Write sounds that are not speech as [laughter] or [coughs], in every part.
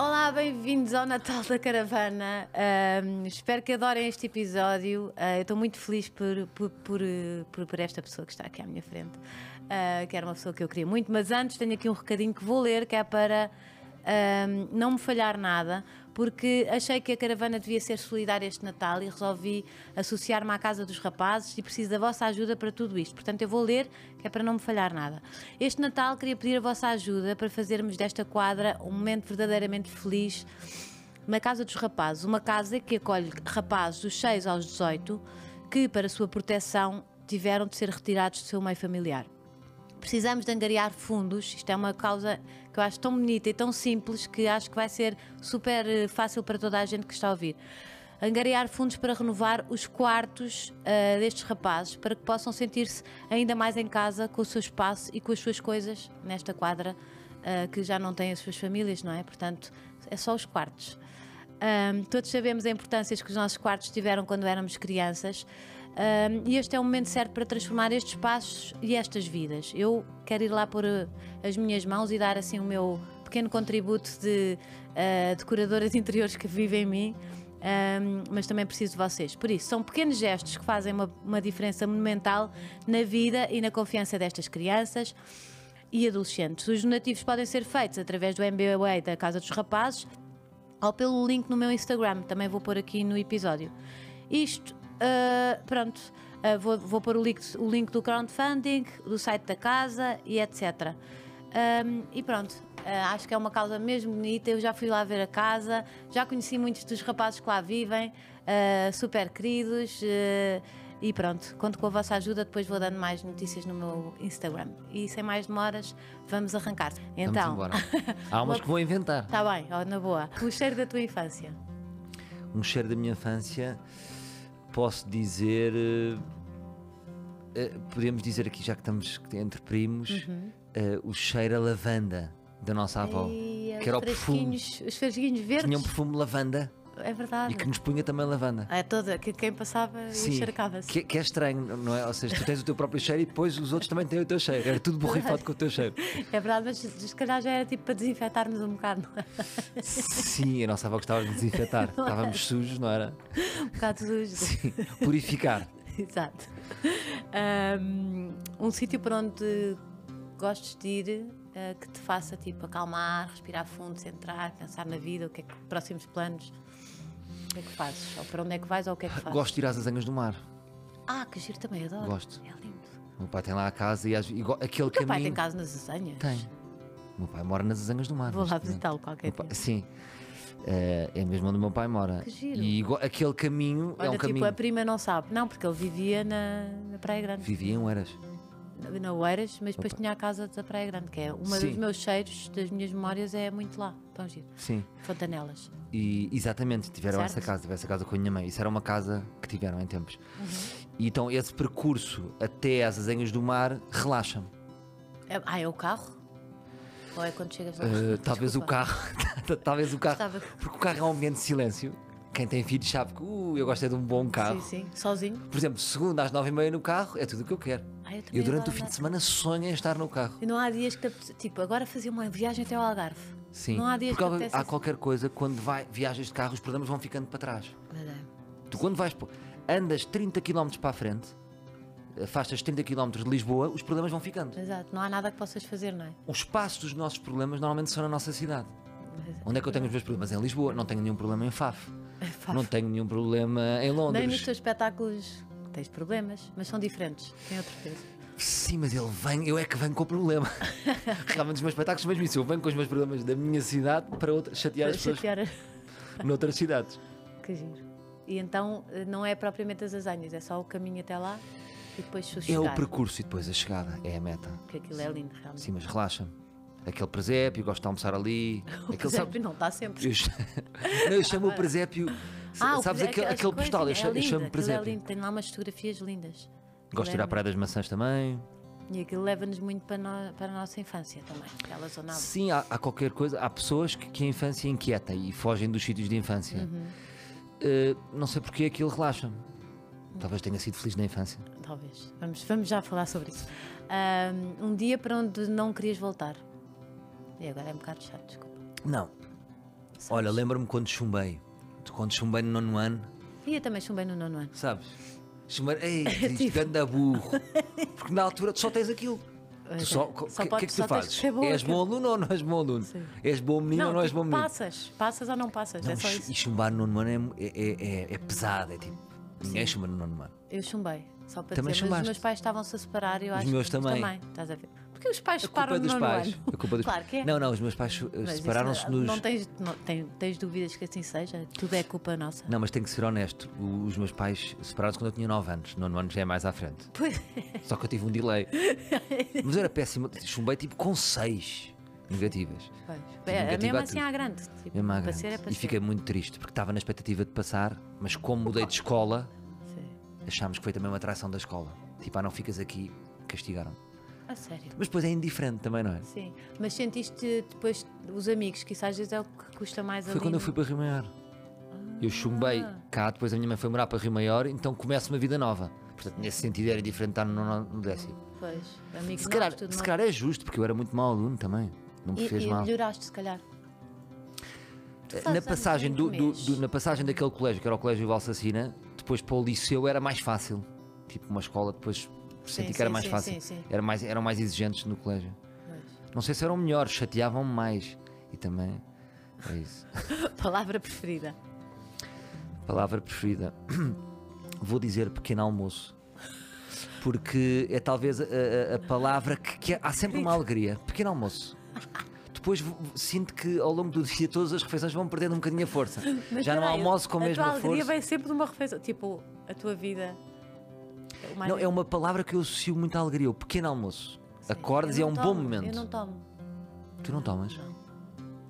Olá, bem-vindos ao Natal da Caravana. espero que adorem este episódio. Uh, eu estou muito feliz por, por, por, por, esta pessoa que está aqui à minha frente, uh, que era uma pessoa que eu queria muito. Mas antes, tenho aqui um recadinho que vou ler, que é para não me falhar nada, porque achei que a caravana devia ser solidária este Natal e resolvi associar-me à Casa dos Rapazes e preciso da vossa ajuda para tudo isto. Portanto, eu vou ler, que é para não me falhar nada. Este Natal queria pedir a vossa ajuda para fazermos desta quadra um momento verdadeiramente feliz na Casa dos Rapazes, uma casa que acolhe rapazes dos 6 aos 18 que, para sua proteção, tiveram de ser retirados do seu meio familiar precisamos de angariar fundos. Isto é uma causa que eu acho tão bonita e tão simples que acho que vai ser super eh, fácil para toda a gente que está a ouvir. Angariar fundos para renovar os quartos uh, destes rapazes para que possam sentir-se ainda mais em casa com o seu espaço e com as suas coisas nesta quadra uh, que já não tem as suas famílias, não é? Portanto, é só os quartos. Um, todos sabemos a importância que os nossos quartos tiveram quando éramos crianças. Um, e este é o momento certo para transformar estes espaços e estas vidas. Eu quero ir lá pôr eh, as minhas mãos e dar assim o meu pequeno contributo de uh, eh, decoradoras [laughs] interiores que vivem em mim. Um, mas também preciso de vocês. Por isso, são pequenos gestos que fazem uma, uma diferença monumental na vida e na confiança destas crianças e adolescentes. Os donativos podem ser feitos através do MBA da Casa dos Rapazes ou pelo link no meu Instagram, também vou pôr aqui no episódio. Isto Uh, pronto, uh, vou, vou pôr o link, o link do crowdfunding, do site da casa e etc. Um, e pronto, uh, acho que é uma causa mesmo bonita. Eu já fui lá ver a casa, já conheci muitos dos rapazes que lá vivem, uh, super queridos. Uh, e pronto, conto com a vossa ajuda. Depois vou dando mais notícias no meu Instagram. E sem mais demoras, vamos arrancar. Então, vamos [laughs] há umas que vou inventar. Está bem, oh, na boa. O cheiro da tua infância. Um cheiro da minha infância posso dizer. Uh, podemos dizer aqui, já que estamos entre primos, uhum. uh, o cheiro a lavanda da nossa avó. E que era o perfume. Os fresquinhos verdes. Tinha um perfume lavanda é verdade. E que nos punha também lavanda. É toda, que quem passava Sim, encharcava-se. Que, que, é estranho, não é? Ou seja, tu tens o teu próprio cheiro e depois os outros também têm o teu cheiro. Era tudo borrifado com o teu cheiro. [laughs] É verdade, mas se calhar já era tipo para desinfetarmos um bocado, não é? Sim, a nossa avó gostava de desinfetar. [laughs] Não é? Estávamos sujos, não era? Um bocado sujos. [laughs] Sim, purificar. Exato. Um, um sítio para onde gostes de ir eh, que te faça tipo acalmar, respirar fundo, centrar, pensar na vida, o que é que próximos planos que é que fazes? Ou para onde é que vais ou o que é que [laughs] fazes? Gosto de ir às azanhas do mar. Ah, que giro também, adoro. Gosto. É lindo. O meu pai tem lá a casa e, e aquele o caminho... meu pai tem casa nas azanhas? Tem. O meu pai mora nas azanhas do mar. Vou lá visitá-lo qualquer dia. sim. Eh, é, mesmo onde o meu pai mora. Que giro. E igual, aquele caminho é Olha, é um tipo, caminho. Tipo, a prima não sabe. Não, porque ele vivia na, na Praia Grande. viviam eras na Oeiras, mas depois Opa. tinha a casa da Praia Grande, que é um dos meus cheiros, das minhas memórias, é muito lá, tão giro. Sim. Fontanelas. E, exatamente, tiveram certo? essa casa, tiveram essa casa com a minha mãe. Isso era uma casa que tiveram em tempos. Uhum. E então esse percurso até às azenhas do mar relaxa-me. É, ah, é o carro? Ou é quando chegas lá? Uh, ah, [laughs] talvez o carro, talvez o carro, porque o carro é um ambiente de silêncio quem tem filhos sabe que uh, eu gosto é de um bom carro. Sim, sim, sozinho. Por exemplo, segunda às nove e meia no carro é tudo o que eu quero. Ah, eu, eu, durante o fim de semana sonho em estar no carro. E não há dias que tipo, agora fazer uma viagem até ao Algarve. Sim. Não há dias Porque que há qualquer coisa quando vai viagens de carro os problemas vão ficando para trás. Verdade. Tu quando vais andas 30 km para a frente, afastas 30 km de Lisboa, os problemas vão ficando. Exato, não há nada que possas fazer, não é? O espaço dos nossos problemas normalmente são na nossa cidade. Onde é que eu tenho os meus problemas? Em Lisboa. Não tenho nenhum problema em Faf. Faf. Não tenho nenhum problema em Londres. Nem nos teus espetáculos tens problemas, mas são diferentes. Tem outro peso. Sim, mas ele vem, eu é que venho com o problema. [laughs] Realmente os meus espetáculos são mesmo isso. Eu venho com os meus problemas da minha cidade para outra, chatear para as pessoas chatear... [laughs] noutras cidades. Que giro. E então eh, não é propriamente as asanhas, é só o caminho até lá e depois sossegar. É o percurso e depois a chegada, é a meta. Porque aquilo Sim. é lindo, realmente. Sim, mas relaxa-me aquele presépio, gosto de almoçar ali. [laughs] O aquele, presépio sabe... não está sempre. Eu, não, eu chamo o presépio, ah, sabes, aquele, aquele postal, é eu, lindo, eu chamo é presépio. É lindo, tem lá umas fotografias lindas. Gosto de ir é à Praia das Maçãs também. E aquilo leva-nos muito para, no, para a nossa infância também, aquela zona. Sim, há, há, qualquer coisa, há pessoas que, que, a infância inquieta e fogem dos sítios de infância. Uhum. Uh, não sei porque aquilo relaxa-me. Talvez tenha sido feliz na infância. Talvez. Vamos, vamos já falar sobre isso. Uh, um dia para onde não querias voltar. E agora é um bocado chato, desculpa. Não. Sabes? Olha, lembro-me quando chumbei. Quando chumbei no nono ano. E eu também chumbei no nono ano. Sabes? Chumbei. Ei, [laughs] diz, é tipo- ganda burro. Porque na altura tu só tens aquilo. Tu é. só, o que, que é que tu fazes? Que tipo- bom aluno ou não és bom aluno? Sim. És bom menino não, ou não és tipo, bom menino? Passas, passas ou não passas. Não, é só isso. E chumbar no nono ano é, é, é, é, é pesado, é tipo. Ninguém chumba no nono ano. Eu chumbei, só para também dizer, mas os meus pais estavam-se a separar e eu os acho meus que também. também. Estás a ver? Porque os pais separam dos pais. Ano. A culpa dos claro que é. Não, não, os meus pais é separaram-se nos. Não tens, não tens, tens dúvidas que assim seja? Tudo é culpa nossa. Não, mas tenho que ser honesto. Os meus pais separaram-se quando eu tinha 9 anos. 9 anos já é mais à frente. Pois. Só que eu tive um delay. mas era péssimo. Chumbei tipo com 6 negativas. Pois. É, Negativa mesmo assim à grande. Tipo, mesmo à grande. É e fiquei muito triste porque estava na expectativa de passar, mas como mudei de escola, Sim. achámos que foi também uma atração da escola. Tipo, ah, não ficas aqui, castigaram. A sério? Mas depois é indiferente também, não é? Sim. Mas sentiste depois os amigos, que isso às vezes é o que custa mais Foi ali, quando eu é? fui para Rio Maior. Ah. Eu chumbei cá, depois a minha mãe foi morar para Rio Maior, então começa uma vida nova. Portanto, nesse sentido era diferente estar no, no décimo. Pois, amigo, se calhar, se calhar é justo, porque eu era muito mau aluno também. Não me e, fez e mal. E melhoraste, se calhar. Eh, na passagem, do, do, do, na passagem daquele colégio, que era o Colégio Valsacina, depois para o liceu era mais fácil. Tipo, uma escola depois senti sim, que era sim, mais fácil. Sim, era mais, eram mais exigentes no colégio. Não sei se eram melhores, chateavam-me mais. E também é isso. [laughs] Palavra preferida. Palavra preferida. [clears throat] Vou dizer pequeno almoço. Porque é talvez a, a, a palavra que, que há sempre uma alegria. Pequeno almoço depois sinto que ao longo do dia todas as refeições vão perdendo um bocadinho a força. [laughs] Mas Já não almoço com a mesma força. A alegria vem sempre de uma refeição. Tipo, a tua vida é mais... Não, é uma palavra que eu associo muito à alegria. O pequeno almoço. Sim. e é um tomo, bom momento. Eu não tomo. Tu não tomas? Não.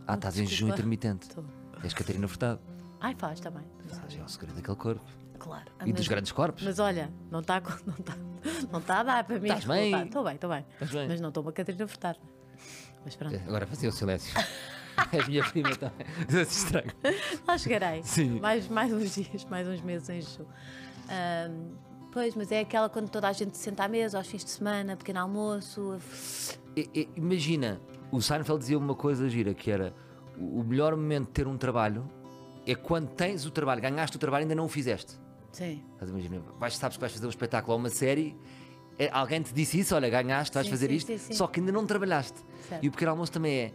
Ah, estás em jejum intermitente. Tô. És Catarina Furtado. Ai, faz também. Tá é o segredo daquele corpo. Claro. E dos grandes corpos. Mas olha, não está não tá, não tá a dar para mim. Estás bem? Estou bem, estou bem. bem. Mas não estou uma Catarina Furtado. Mas pronto. É, agora fazia o silêncio. [laughs] És minha prima também. Estranho. Lá chegarei. Sim. Mais, mais uns dias, mais uns meses em jejum. Pois, mas é aquela quando toda a gente se senta à mesa, aos fins de semana, pequeno almoço. imagina, o Seinfeld dizia uma coisa gira, que era o melhor momento de ter um trabalho é quando tens o trabalho, ganhaste o trabalho e ainda não o fizeste. Sim. Mas imagina, vais, sabes que vais fazer um espetáculo ou uma série, é, alguém te disse isso, olha, ganhaste, vais sim, fazer sim, isto, sim, só que ainda não trabalhaste. Certo. E o pequeno almoço também é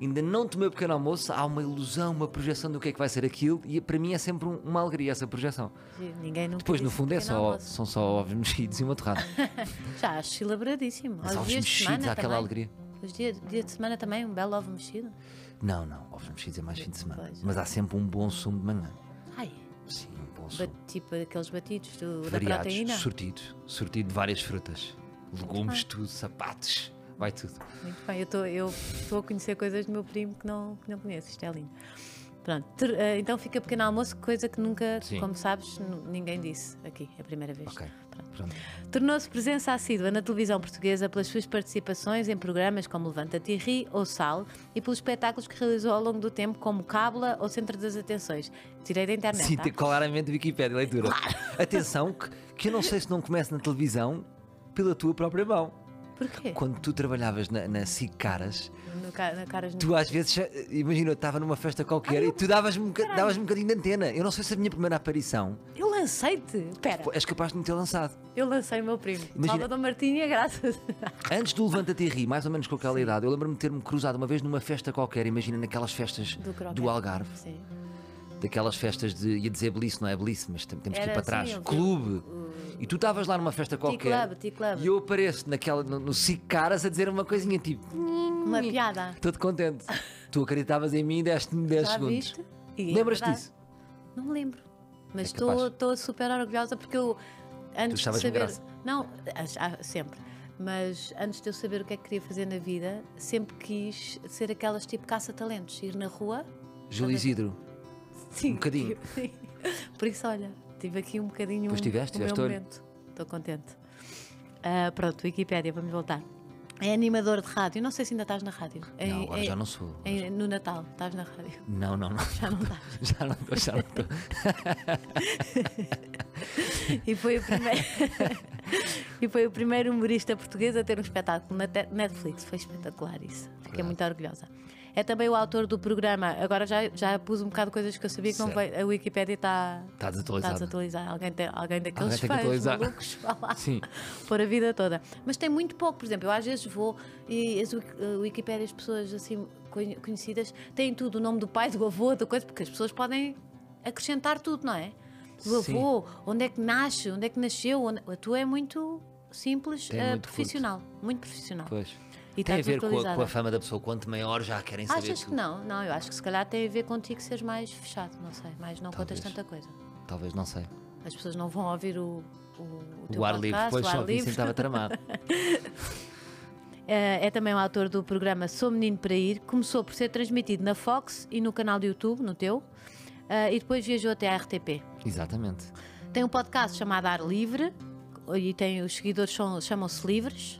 ainda não tomei o pequeno almoço, há uma ilusão, uma projeção do que é que vai ser aquilo, e para mim é sempre um, uma alegria essa projeção. Ninguém nunca Depois, no fundo, é só, são só ovos mexidos e uma torrada. [laughs] Já acho elaboradíssimo. Mas ovos mexidos, há aquela alegria. Os dias, dia de semana também, um belo ovo mexido? Não, não, ovos mexidos é mais fim de semana. Mas há sempre um bom sumo de manhã. Ai. Sim, um bom sumo. Tipo aqueles batidos do, Variados, da proteína? Surtido, surtido de várias frutas, legumes, tudo, sapatos vai tudo. Muito bem, eu estou a conhecer coisas do meu primo que não, que não conheço, isto é lindo. Pronto, ter, eh, então fica pequeno almoço, coisa que nunca, Sim. como sabes, ninguém disse aqui, é a primeira vez. Ok. Tornou-se presença assídua na televisão portuguesa pelas suas participações em programas como Levanta-te Ri ou Sal e pelos espetáculos que realizou ao longo do tempo, como Cábula ou Centro das Atenções. Tirei da internet. Sim, tá? claramente Wikipedia leitura. Claro. Atenção, que, que eu não sei se não começo na televisão pela tua própria mão. Porquê? Quando tu trabalhavas na, na Cicaras, ca na Caras tu às vezes, eh, imagina, eu estava numa festa qualquer Ai, e tu davas-me um, davas um bocadinho de antena. Eu não sei se a minha primeira aparição. Eu lancei-te! Pera! És capaz de me ter lançado. Eu lancei o meu primo. Imagina, Dom Martinha, é graças. Antes do Levanta-te e Ri, mais ou menos com aquela Sim. idade, eu lembro-me de ter-me cruzado uma vez numa festa qualquer, imagina naquelas festas do, do Algarve. Sim daquelas festas de. ia dizer belice, não é belice, mas temos que ir para assim, trás. Clube! E tu estavas lá numa festa qualquer. Club, club E eu apareço naquela, no, SIC Caras a dizer uma coisinha tipo. Uma piada. Estou-te contente. tu acreditavas em mim e deste-me 10 Já segundos. É Lembras-te disso? Não me lembro. Mas é estou é super orgulhosa porque eu. Antes de saber. Não, ah, sempre. Mas antes de eu saber o que é que queria fazer na vida, sempre quis ser aquelas tipo caça-talentos. Ir na rua. Júlio Isidro. Sim, um bocadinho. [laughs] Sim. Por isso, olha, tive aqui um bocadinho pois tiveste, um, tiveste, momento. Estou contente. Uh, pronto, Wikipédia, vamos voltar. É animador de rádio. Não sei se ainda estás na rádio. É, agora é, já não sou. É, no Natal, estás na rádio. Não, não, não. [laughs] Já não estás. [laughs] já não estou, já não estou. e foi o primeiro. e foi o primeiro humorista português a ter um espetáculo na Netflix. Foi espetacular isso. Fiquei claro. muito orgulhosa. É também o autor do programa. Agora já, já pus um bocado coisas que eu sabia que não vai. A Wikipédia está. Está tá desatualizada. Está desatualizada. Alguém, tem, alguém daqueles alguém fãs malucos falar Sim. [laughs] por a vida toda. Mas tem muito pouco. Por exemplo, eu às vezes vou e as Wikipédia, as pessoas assim conhecidas, têm tudo. O nome do pai, do avô, da coisa, porque as pessoas podem acrescentar tudo, não é? Do avô, onde é que nasce, onde é que nasceu. Onde... A tua é muito simples, uh, muito profissional. Curto. Muito profissional. Pois. E tem tá a ver com a, com a, fama da pessoa, quanto maior já querem saber. Achas que, não? Não, eu acho que se calhar tem a ver contigo seres mais fechado, não sei, mas não Talvez. contas tanta coisa. Talvez, não sei. As pessoas não vão ouvir o, o, o teu o ar livre, depois só livre. estava tramado. [laughs] É, é, também o autor do programa Sou Menino para Ir. Começou por ser transmitido na Fox e no canal do YouTube, no teu, eh, e depois viajou até a RTP. Exatamente. Tem um podcast chamado Ar Livre e tem, os seguidores chamam-se Livres.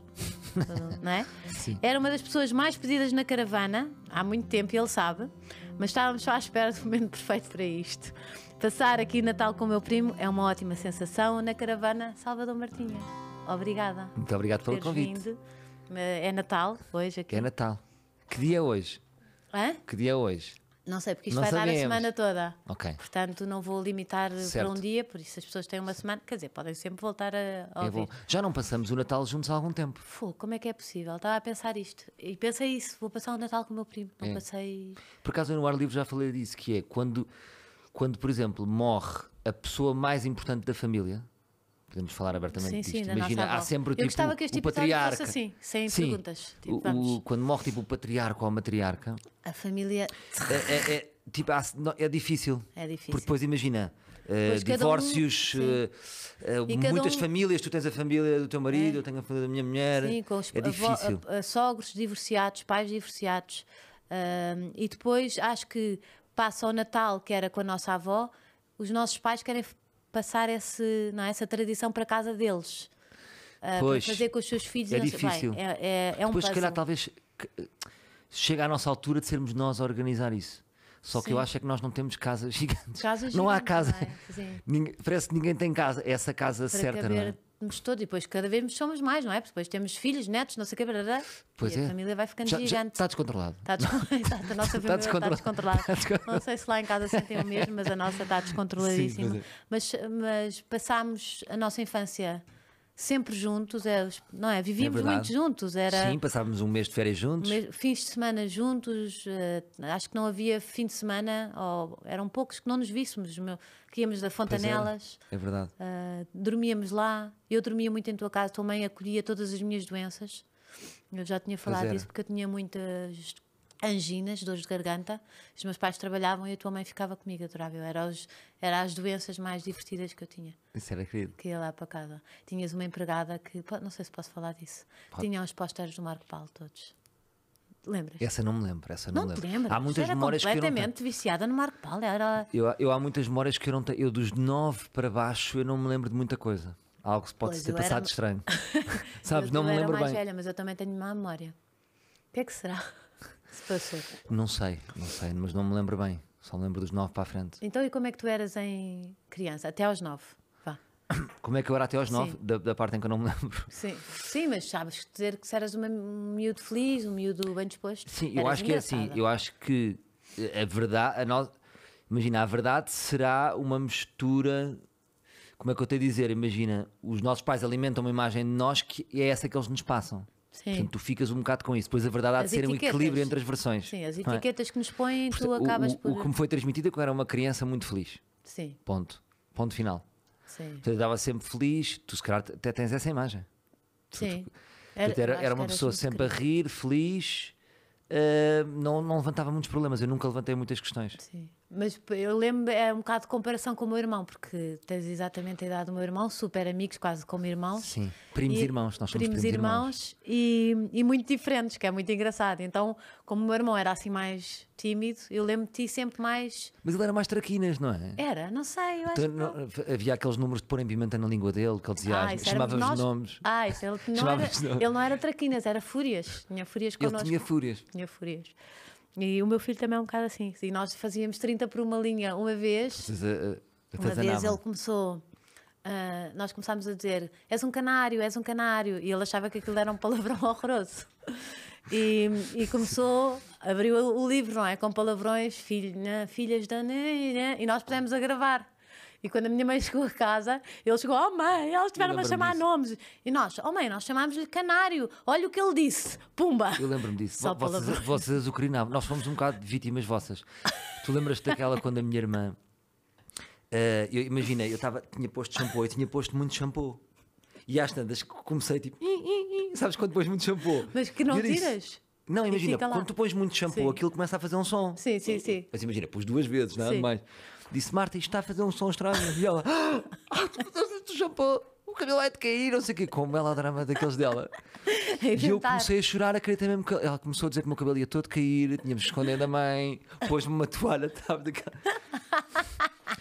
[laughs] não é? Sim. Era uma das pessoas mais pedidas na caravana, há muito tempo, ele sabe, mas estávamos só à espera do momento [laughs] perfeito para isto. Passar aqui Natal com o meu primo é uma ótima sensação na caravana Salvador Martinha. Obrigada. Muito obrigado pelo convite. Vindo. É Natal hoje aqui. É Natal. Que dia é hoje? Hã? Que dia é hoje? Não sei, porque isto não vai sabemos. dar a semana toda. Ok. Portanto, não vou limitar certo. para um dia, por isso as pessoas têm uma semana. Quer dizer, podem sempre voltar a, ouvir. Já não passamos o Natal juntos há algum tempo. Fô, como é que é possível? Estava a pensar isto. E pensei isso, vou passar o Natal com o meu primo. Não é. passei. Por acaso, eu no ar livre já falei disso, que é quando, quando, por exemplo, morre a pessoa mais importante da família, podemos falar abertamente sim, disto. Sim, Imagina, há sempre sempre tipo, Eu gostava que este tipo patriarca. assim, sem sim, perguntas. Tipo, o, o, quando morre tipo o patriarca ou a matriarca. A família. É, é, é tipo, há, não, é difícil. É difícil. Porque depois imagina. uh, divórcios, um, uh, uh, muitas um... famílias, tu tens a família do teu marido, é. eu tenho a família da minha mulher. Sim, com os é difícil. A, a, sogros divorciados, pais divorciados. e depois acho que passa o Natal, que era com a nossa avó, os nossos pais querem passar esse, não é? essa tradição para casa deles. Uh, pois, fazer com os seus filhos. É não, difícil. Bem, é, é, é um Depois, se calhar, talvez chega à nossa altura de sermos nós a organizar isso. Só Sim. que eu acho é que nós não temos casas [laughs] gigantes. Casas não gigantes, há casa. é? ninguém, parece que ninguém tem casa, essa casa para certa, não é? somos todos, e depois cada vez somos mais, não é? depois temos filhos, netos, não sei o que, pois e é. a família vai ficando já, gigante. está descontrolado. Está descontrolado. [laughs] a nossa família está descontrolada. Está Não sei se lá em casa sentem o mesmo, mas a nossa está [laughs] descontroladíssima. Sim, mas, é. mas, mas passámos a nossa infância sempre juntos, é, não é? Vivíamos é muito juntos. Era Sim, passávamos um mês de férias juntos. Mês, fins de semana juntos, uh, acho que não havia fim de semana, ou eram poucos que não nos víssemos. Meu, que íamos da Fontanelas. É verdade. Uh, dormíamos lá, eu dormia muito em tua casa, tua mãe acolhia todas as minhas doenças. Eu já tinha falado disso porque eu tinha muitas anginas, dores de garganta. Os meus pais trabalhavam e a tua mãe ficava comigo, adorável. Era, os, era as doenças mais divertidas que eu tinha. Isso era querido. Que ia lá para casa. Tinhas uma empregada que, não sei se posso falar disso, Pode. tinha os pósteres do Marco Paulo todos. Lembras? Essa não me lembro, essa não, não me lembro. Há muitas era memórias completamente que eu viciada no Marco Paulo. Era... Eu, eu há muitas memórias que eu não tenho. Eu dos nove para baixo eu não me lembro de muita coisa. Algo que pode pois ter passado era... estranho. [laughs] Sabes, eu não me lembro bem. Eu era mais velha, mas eu também tenho má memória. O que é que será? se passou? Não sei, não sei, mas não me lembro bem. Só me lembro dos nove para a frente. Então, e como é que tu eras em criança? Até aos nove? Vá. [coughs] Como é que eu era até aos nove? Da, da, parte em que eu não me lembro. Sim, Sim mas sabes dizer que se eras uma, um miúdo feliz, um miúdo bem disposto. Sim, eu acho que é assim. Eu acho que eh, a verdade. A imagina, a verdade será uma mistura como é que eu tenho a dizer? Imagina, os nossos pais alimentam uma imagem de nós que é essa que eles nos passam. Sim. Portanto, tu ficas um bocado com isso. pois a verdade há as de ser etiquetas. um equilíbrio entre as versões. Sim, as é? etiquetas é? que nos põem, tu acabas o, por. O que me foi transmitido é que eu era uma criança muito feliz. Sim. Ponto. Ponto final. Sim. Portanto, eu sempre feliz, tu se calhar até tens essa imagem. Sim. era, era, era, uma pessoa sempre a rir, feliz, uh, não, não levantava muitos problemas, eu nunca levantei muitas questões. Sim. Mas eu lembro, é um bocado de comparação com o meu irmão, porque tens exatamente a idade do meu irmão, super amigos, quase como irmãos. Sim, primos e, irmãos, nós somos primos, primos irmãos. irmãos e, e muito diferentes, que é muito engraçado. Então, como o meu irmão era assim mais tímido, eu lembro de ti sempre mais. Mas ele era mais traquinas, não é? Era, não sei, eu então, acho então, que. Havia aqueles números de pôr em pimenta na língua dele, que ele dizia, ah, ah chamava nós... nomes. Ah, isso, ele, [laughs] não era, nomes. ele não era traquinas, era fúrias. Tinha fúrias connosco. Ele tinha fúrias. Tinha fúrias. E o meu filho também é um bocado assim. E nós fazíamos 30 por uma linha uma vez. Eh, eh, uma vez ele começou. Uh, nós começámos a dizer és um canário, és um canário, e ele achava que aquilo era um palavrão [laughs] horroroso. E, e começou, abriu o livro, não é? Com palavrões, filha, filhas da. E nós pudemos a gravar. E quando a minha mãe chegou a casa, ele chegou, oh mãe, eles tiveram a chamar disso. nomes. E nós, oh mãe, nós chamámos-lhe canário, olha o que ele disse, pumba. Eu lembro-me disso. Só vocês, palavra. vocês azucrinavam, nós fomos um bocado de vítimas vossas. Tu lembras-te daquela quando a minha irmã. Uh, eu imaginei, eu tava, tinha posto shampoo, eu tinha posto muito shampoo. E às tantas comecei tipo, i, i, i", sabes quando pões muito shampoo? Mas que não tiras? Não, imagina, quando tu pões muito shampoo, sim. aquilo começa a fazer um som. Sim, sim, sim. Mas imagina, pus duas vezes, nada é? mais. Disse, Marta, isto está a fazer um som estranho. E ela, ah, ah tu shampoo, o cabelo vai te cair, não sei o quê, como ela drama daqueles dela. [laughs] É e eu comecei a chorar, acreditei mesmo que ela começou a dizer que o meu cabelo ia todo cair, tínhamos escondendo a mãe, pôs-me uma toalha, [laughs] estava de cara.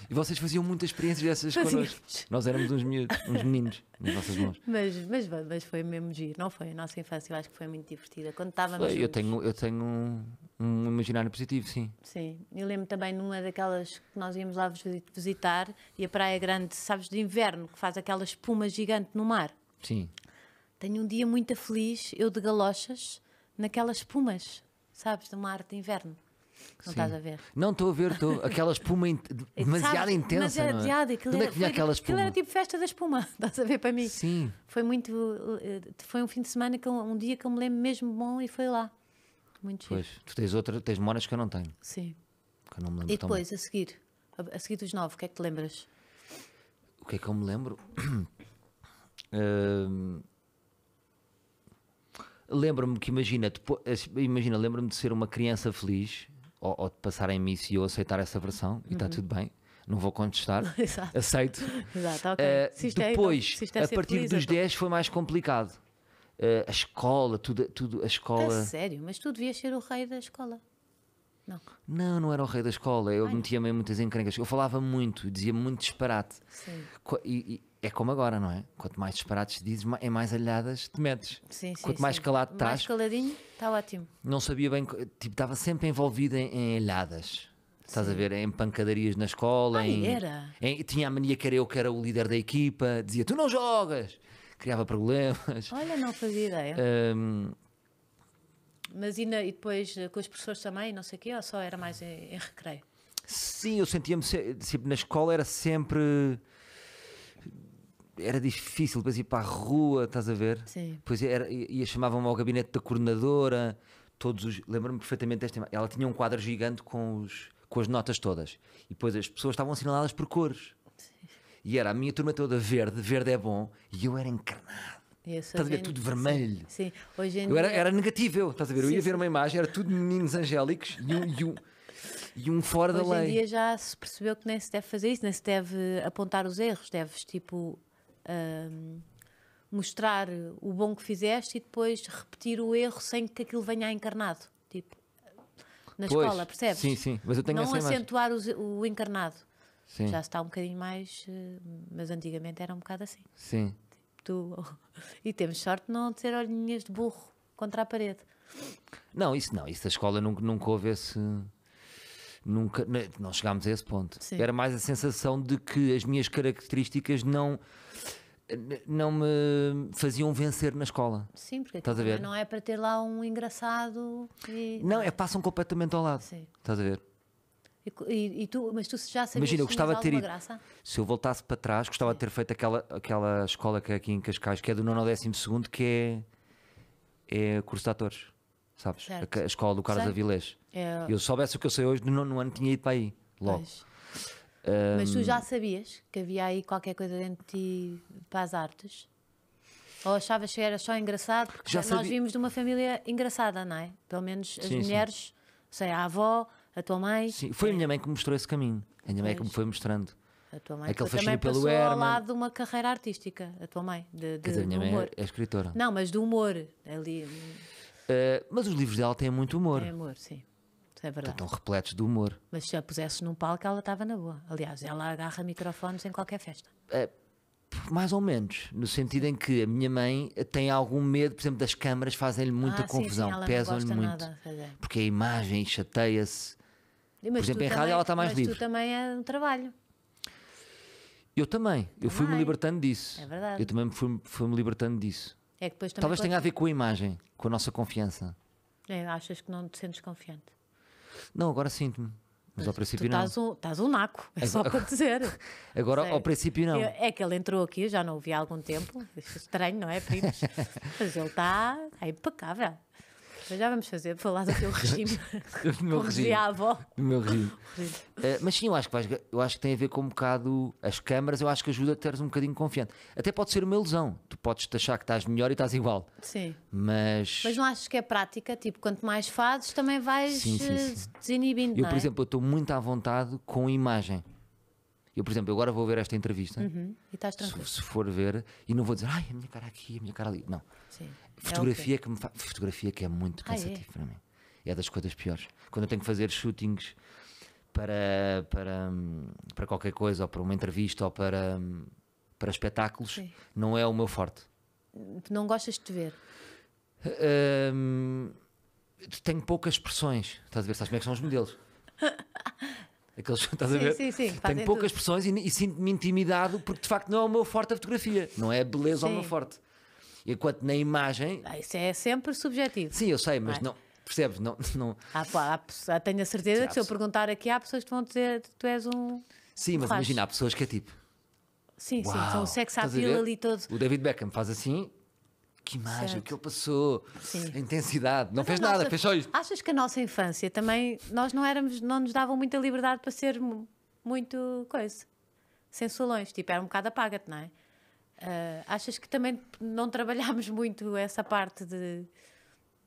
E vocês faziam muitas experiências dessas Fazíamos. connosco. Nós éramos uns miúdos, uns meninos nas vossas mãos. Mas, mas, mas foi mesmo giro, não foi? A nossa infância eu acho que foi muito divertida. Quando estávamos. eu tenho. Eu tenho um imaginário positivo, sim. Sim, eu lembro também numa daquelas que nós íamos lá visitar e a Praia Grande, sabes, de inverno, que faz aquela espuma gigante no mar. Sim. Tenho um dia muito feliz, eu de galochas, naquelas espumas, sabes, do mar de inverno. Não Sim. estás a ver? Não estou a ver, estou. Aquela espuma in... [laughs] demasiado Sabes, intensa. Demasiado, não é? aquilo, é que vinha aquela espuma? Aquilo era tipo festa da espuma, [laughs] estás a ver para mim? Sim. Foi muito. Eh, foi um fim de semana, que um dia que eu me lembro mesmo bom e foi lá muito pois. Tu tens, outra, tens memórias que eu não tenho. Sim. Que eu não me lembro E depois, a seguir, a seguir dos nove, o que é que te lembras? O que é que eu me lembro? uh, [clears throat] lembro-me que, imagina, depois, imagina lembro-me de ser uma criança feliz ou, ou de passar em missa e eu aceitar essa versão uhum. e está uhum. tudo bem não vou contestar, [laughs] Exato. aceito. Exato, okay. uh, depois, é, então, a partir feliz, dos então. 10 foi mais complicado uh, a escola, tudo, tudo, a escola. sério, mas tu devias ser o rei da escola. Não. Não, não era o rei da escola. Eu metia-me meio muitas encrencas. Eu falava muito, dizia muito disparate. Sim. E, e, é como agora, não é? Quanto mais disparates dizes, é mais alhadas te metes. Sim, sim, Quanto sim. mais calado estás. Mais caladinho, está ótimo. Não sabia bem, tipo, estava sempre envolvido em, em alhadas. Estás a ver? Em pancadarias na escola. Ai, em, era. Em, tinha a mania que era eu que era o líder da equipa, dizia: Tu não jogas! criava problemas. Olha, não fazia ideia. Um, mas ainda, e depois eh, com os professores também, não sei o quê, ou só era mais em, em recreio? Sim, eu sentia-me sempre tipo, na escola, era sempre. Era difícil depois ir para a rua, estás a ver? Sim. Pois era, ia, chamavam-me ao gabinete da coordenadora, todos os. Lembro-me perfeitamente desta Ela tinha um quadro gigante com, os, com as notas todas. E depois as pessoas estavam assinaladas por cores. E era a minha turma toda verde, verde é bom, e eu era encarnado. Estás a ver? Tudo vermelho. Sim, sim. Hoje em eu dia... era, era negativo, eu, estás a ver? Eu sim, ia ver sim. uma imagem, era tudo meninos angélicos e um, e um, e um fora Hoje da lei. Hoje em dia já se percebeu que nem se deve fazer isso, nem se deve apontar os erros, deves tipo. Um, mostrar o bom que fizeste e depois repetir o erro sem que aquilo venha a encarnado. Tipo, na pois, escola, percebes? Sim, sim, mas eu tenho Não acentuar o encarnado. Sim. Já está um bocadinho mais, eh, mas antigamente era um bocado assim. Sim. Tu... [laughs] e temos sorte de não ter olhinhas de burro contra a parede. Não, isso não, isso da escola nunca, nunca houve esse. Nunca, né, não chegámos a esse ponto. Sim. Era mais a sensação de que as minhas características não não me faziam vencer na escola. Sim, porque Estás a ver? não é para ter lá um engraçado e... Não, é passam completamente ao lado. Sim. Estás a ver? E, e, tu, mas tu já sabias Imagina, eu gostava de ter ido. Graça? Se eu voltasse para trás, gostava Sim. de ter feito aquela, aquela escola que é aqui em Cascais, que é do 9 ao 12, que é, é curso de atores. Sabes? A, escola do Carlos Avilés. É... Eu soubesse o que eu sei hoje, no nono ano tinha ido para aí, logo. Um... Mas tu já sabias que havia aí qualquer coisa dentro de ti para as artes? Ou achavas que era só engraçado? Porque já nós vimos de uma família engraçada, não é? Pelo menos as sim, mulheres, sim. sei, a avó a tua mãe. Sim, foi a minha mãe que me mostrou esse caminho. A minha mãe que me foi mostrando. A tua mãe Aquele é também passou pelo ao lado de uma carreira artística, a tua mãe, de, de, dizer, do é humor. É, é escritora. Não, mas do humor. Ali... Uh, mas os livros dela têm muito humor. Tem humor, sim. é verdade. Estão repletos de humor. Mas se a pusesse num palco, ela estava na boa. Aliás, ela agarra microfones em qualquer festa. Eh, mais ou menos, no sentido em que a minha mãe tem algum medo, por exemplo, das câmaras fazem-lhe muita ah, confusão, pesam-lhe muito. Nada, porque a imagem chateia-se. Mas Por exemplo, em rádio ela está mais mas livre. Mas tu também é um trabalho. Eu também. Eu fui-me libertando disso. É verdade. Eu também fui-me fui libertando disso. É que depois Talvez tenha a ver com a imagem, com a nossa confiança. É, achas que não te sentes confiante? Não, agora sinto-me. Mas ao princípio tu não. Estás um, um naco, é agora, só para dizer. [laughs] Agora, ao princípio não. É que ele entrou aqui, já não o vi há algum tempo. É estranho, não é, primos? [laughs] Mas ele está é impecável. Mas já vamos fazer falar do teu regime. do meu regime. [laughs] Do meu regime. Uh, [laughs] mas sim, eu acho, que vais, eu acho que tem a ver com um bocado as câmaras, eu acho que ajuda a teres um bocadinho confiante. Até pode ser uma ilusão. Tu podes te achar que estás melhor e estás igual. Sim. Mas. Mas não achas que é prática? Tipo, quanto mais fazes, também vais sim, sim, eh, sim. desinibindo. Eu, por é? exemplo, estou muito à vontade com imagem. Eu, por exemplo, agora vou ver esta entrevista. Uhum. E estás tranquilo. Se, se, for ver, e não vou dizer, ai, a minha cara aqui, a minha cara ali. Não. Sim. É fotografia, é que me fa... Fotografia que é muito cansativo ah, é? para mim. É das coisas piores. Quando eu tenho que fazer shootings para, para, para qualquer coisa, ou para uma entrevista, ou para, para espetáculos, Sim. não é o meu forte. Não gostas de te ver? Um, tenho poucas expressões. Estás a ver? Sabes como é que são os modelos? [laughs] Aqueles, estás sim, a ver? Sim, sim, Tenho poucas tudo. expressões e, e sinto-me intimidado porque de facto não é o meu forte a fotografia. Não é a beleza sim. o meu forte. Enquanto na imagem. Ah, isso é sempre subjetivo. Sim, eu sei, mas não. É? não percebes? Não, não... Há, há, ah, tenho a certeza Sim, que se eu perguntar aqui, há pessoas que vão dizer que tu és um. Sim, mas imagina, há pessoas que é tipo. Sim, uau, sim, são sex appeal ali todo. O David Beckham faz assim. Que imagem, certo. o que ele passou, sim. a intensidade, não mas fez nossa, nada, fez só isto. Achas que a nossa infância também, nós não éramos, não nos davam muita liberdade para ser muito coisa, sensualões, tipo, era um bocado apaga-te, não é? Uh, achas que também não trabalhámos muito essa parte de,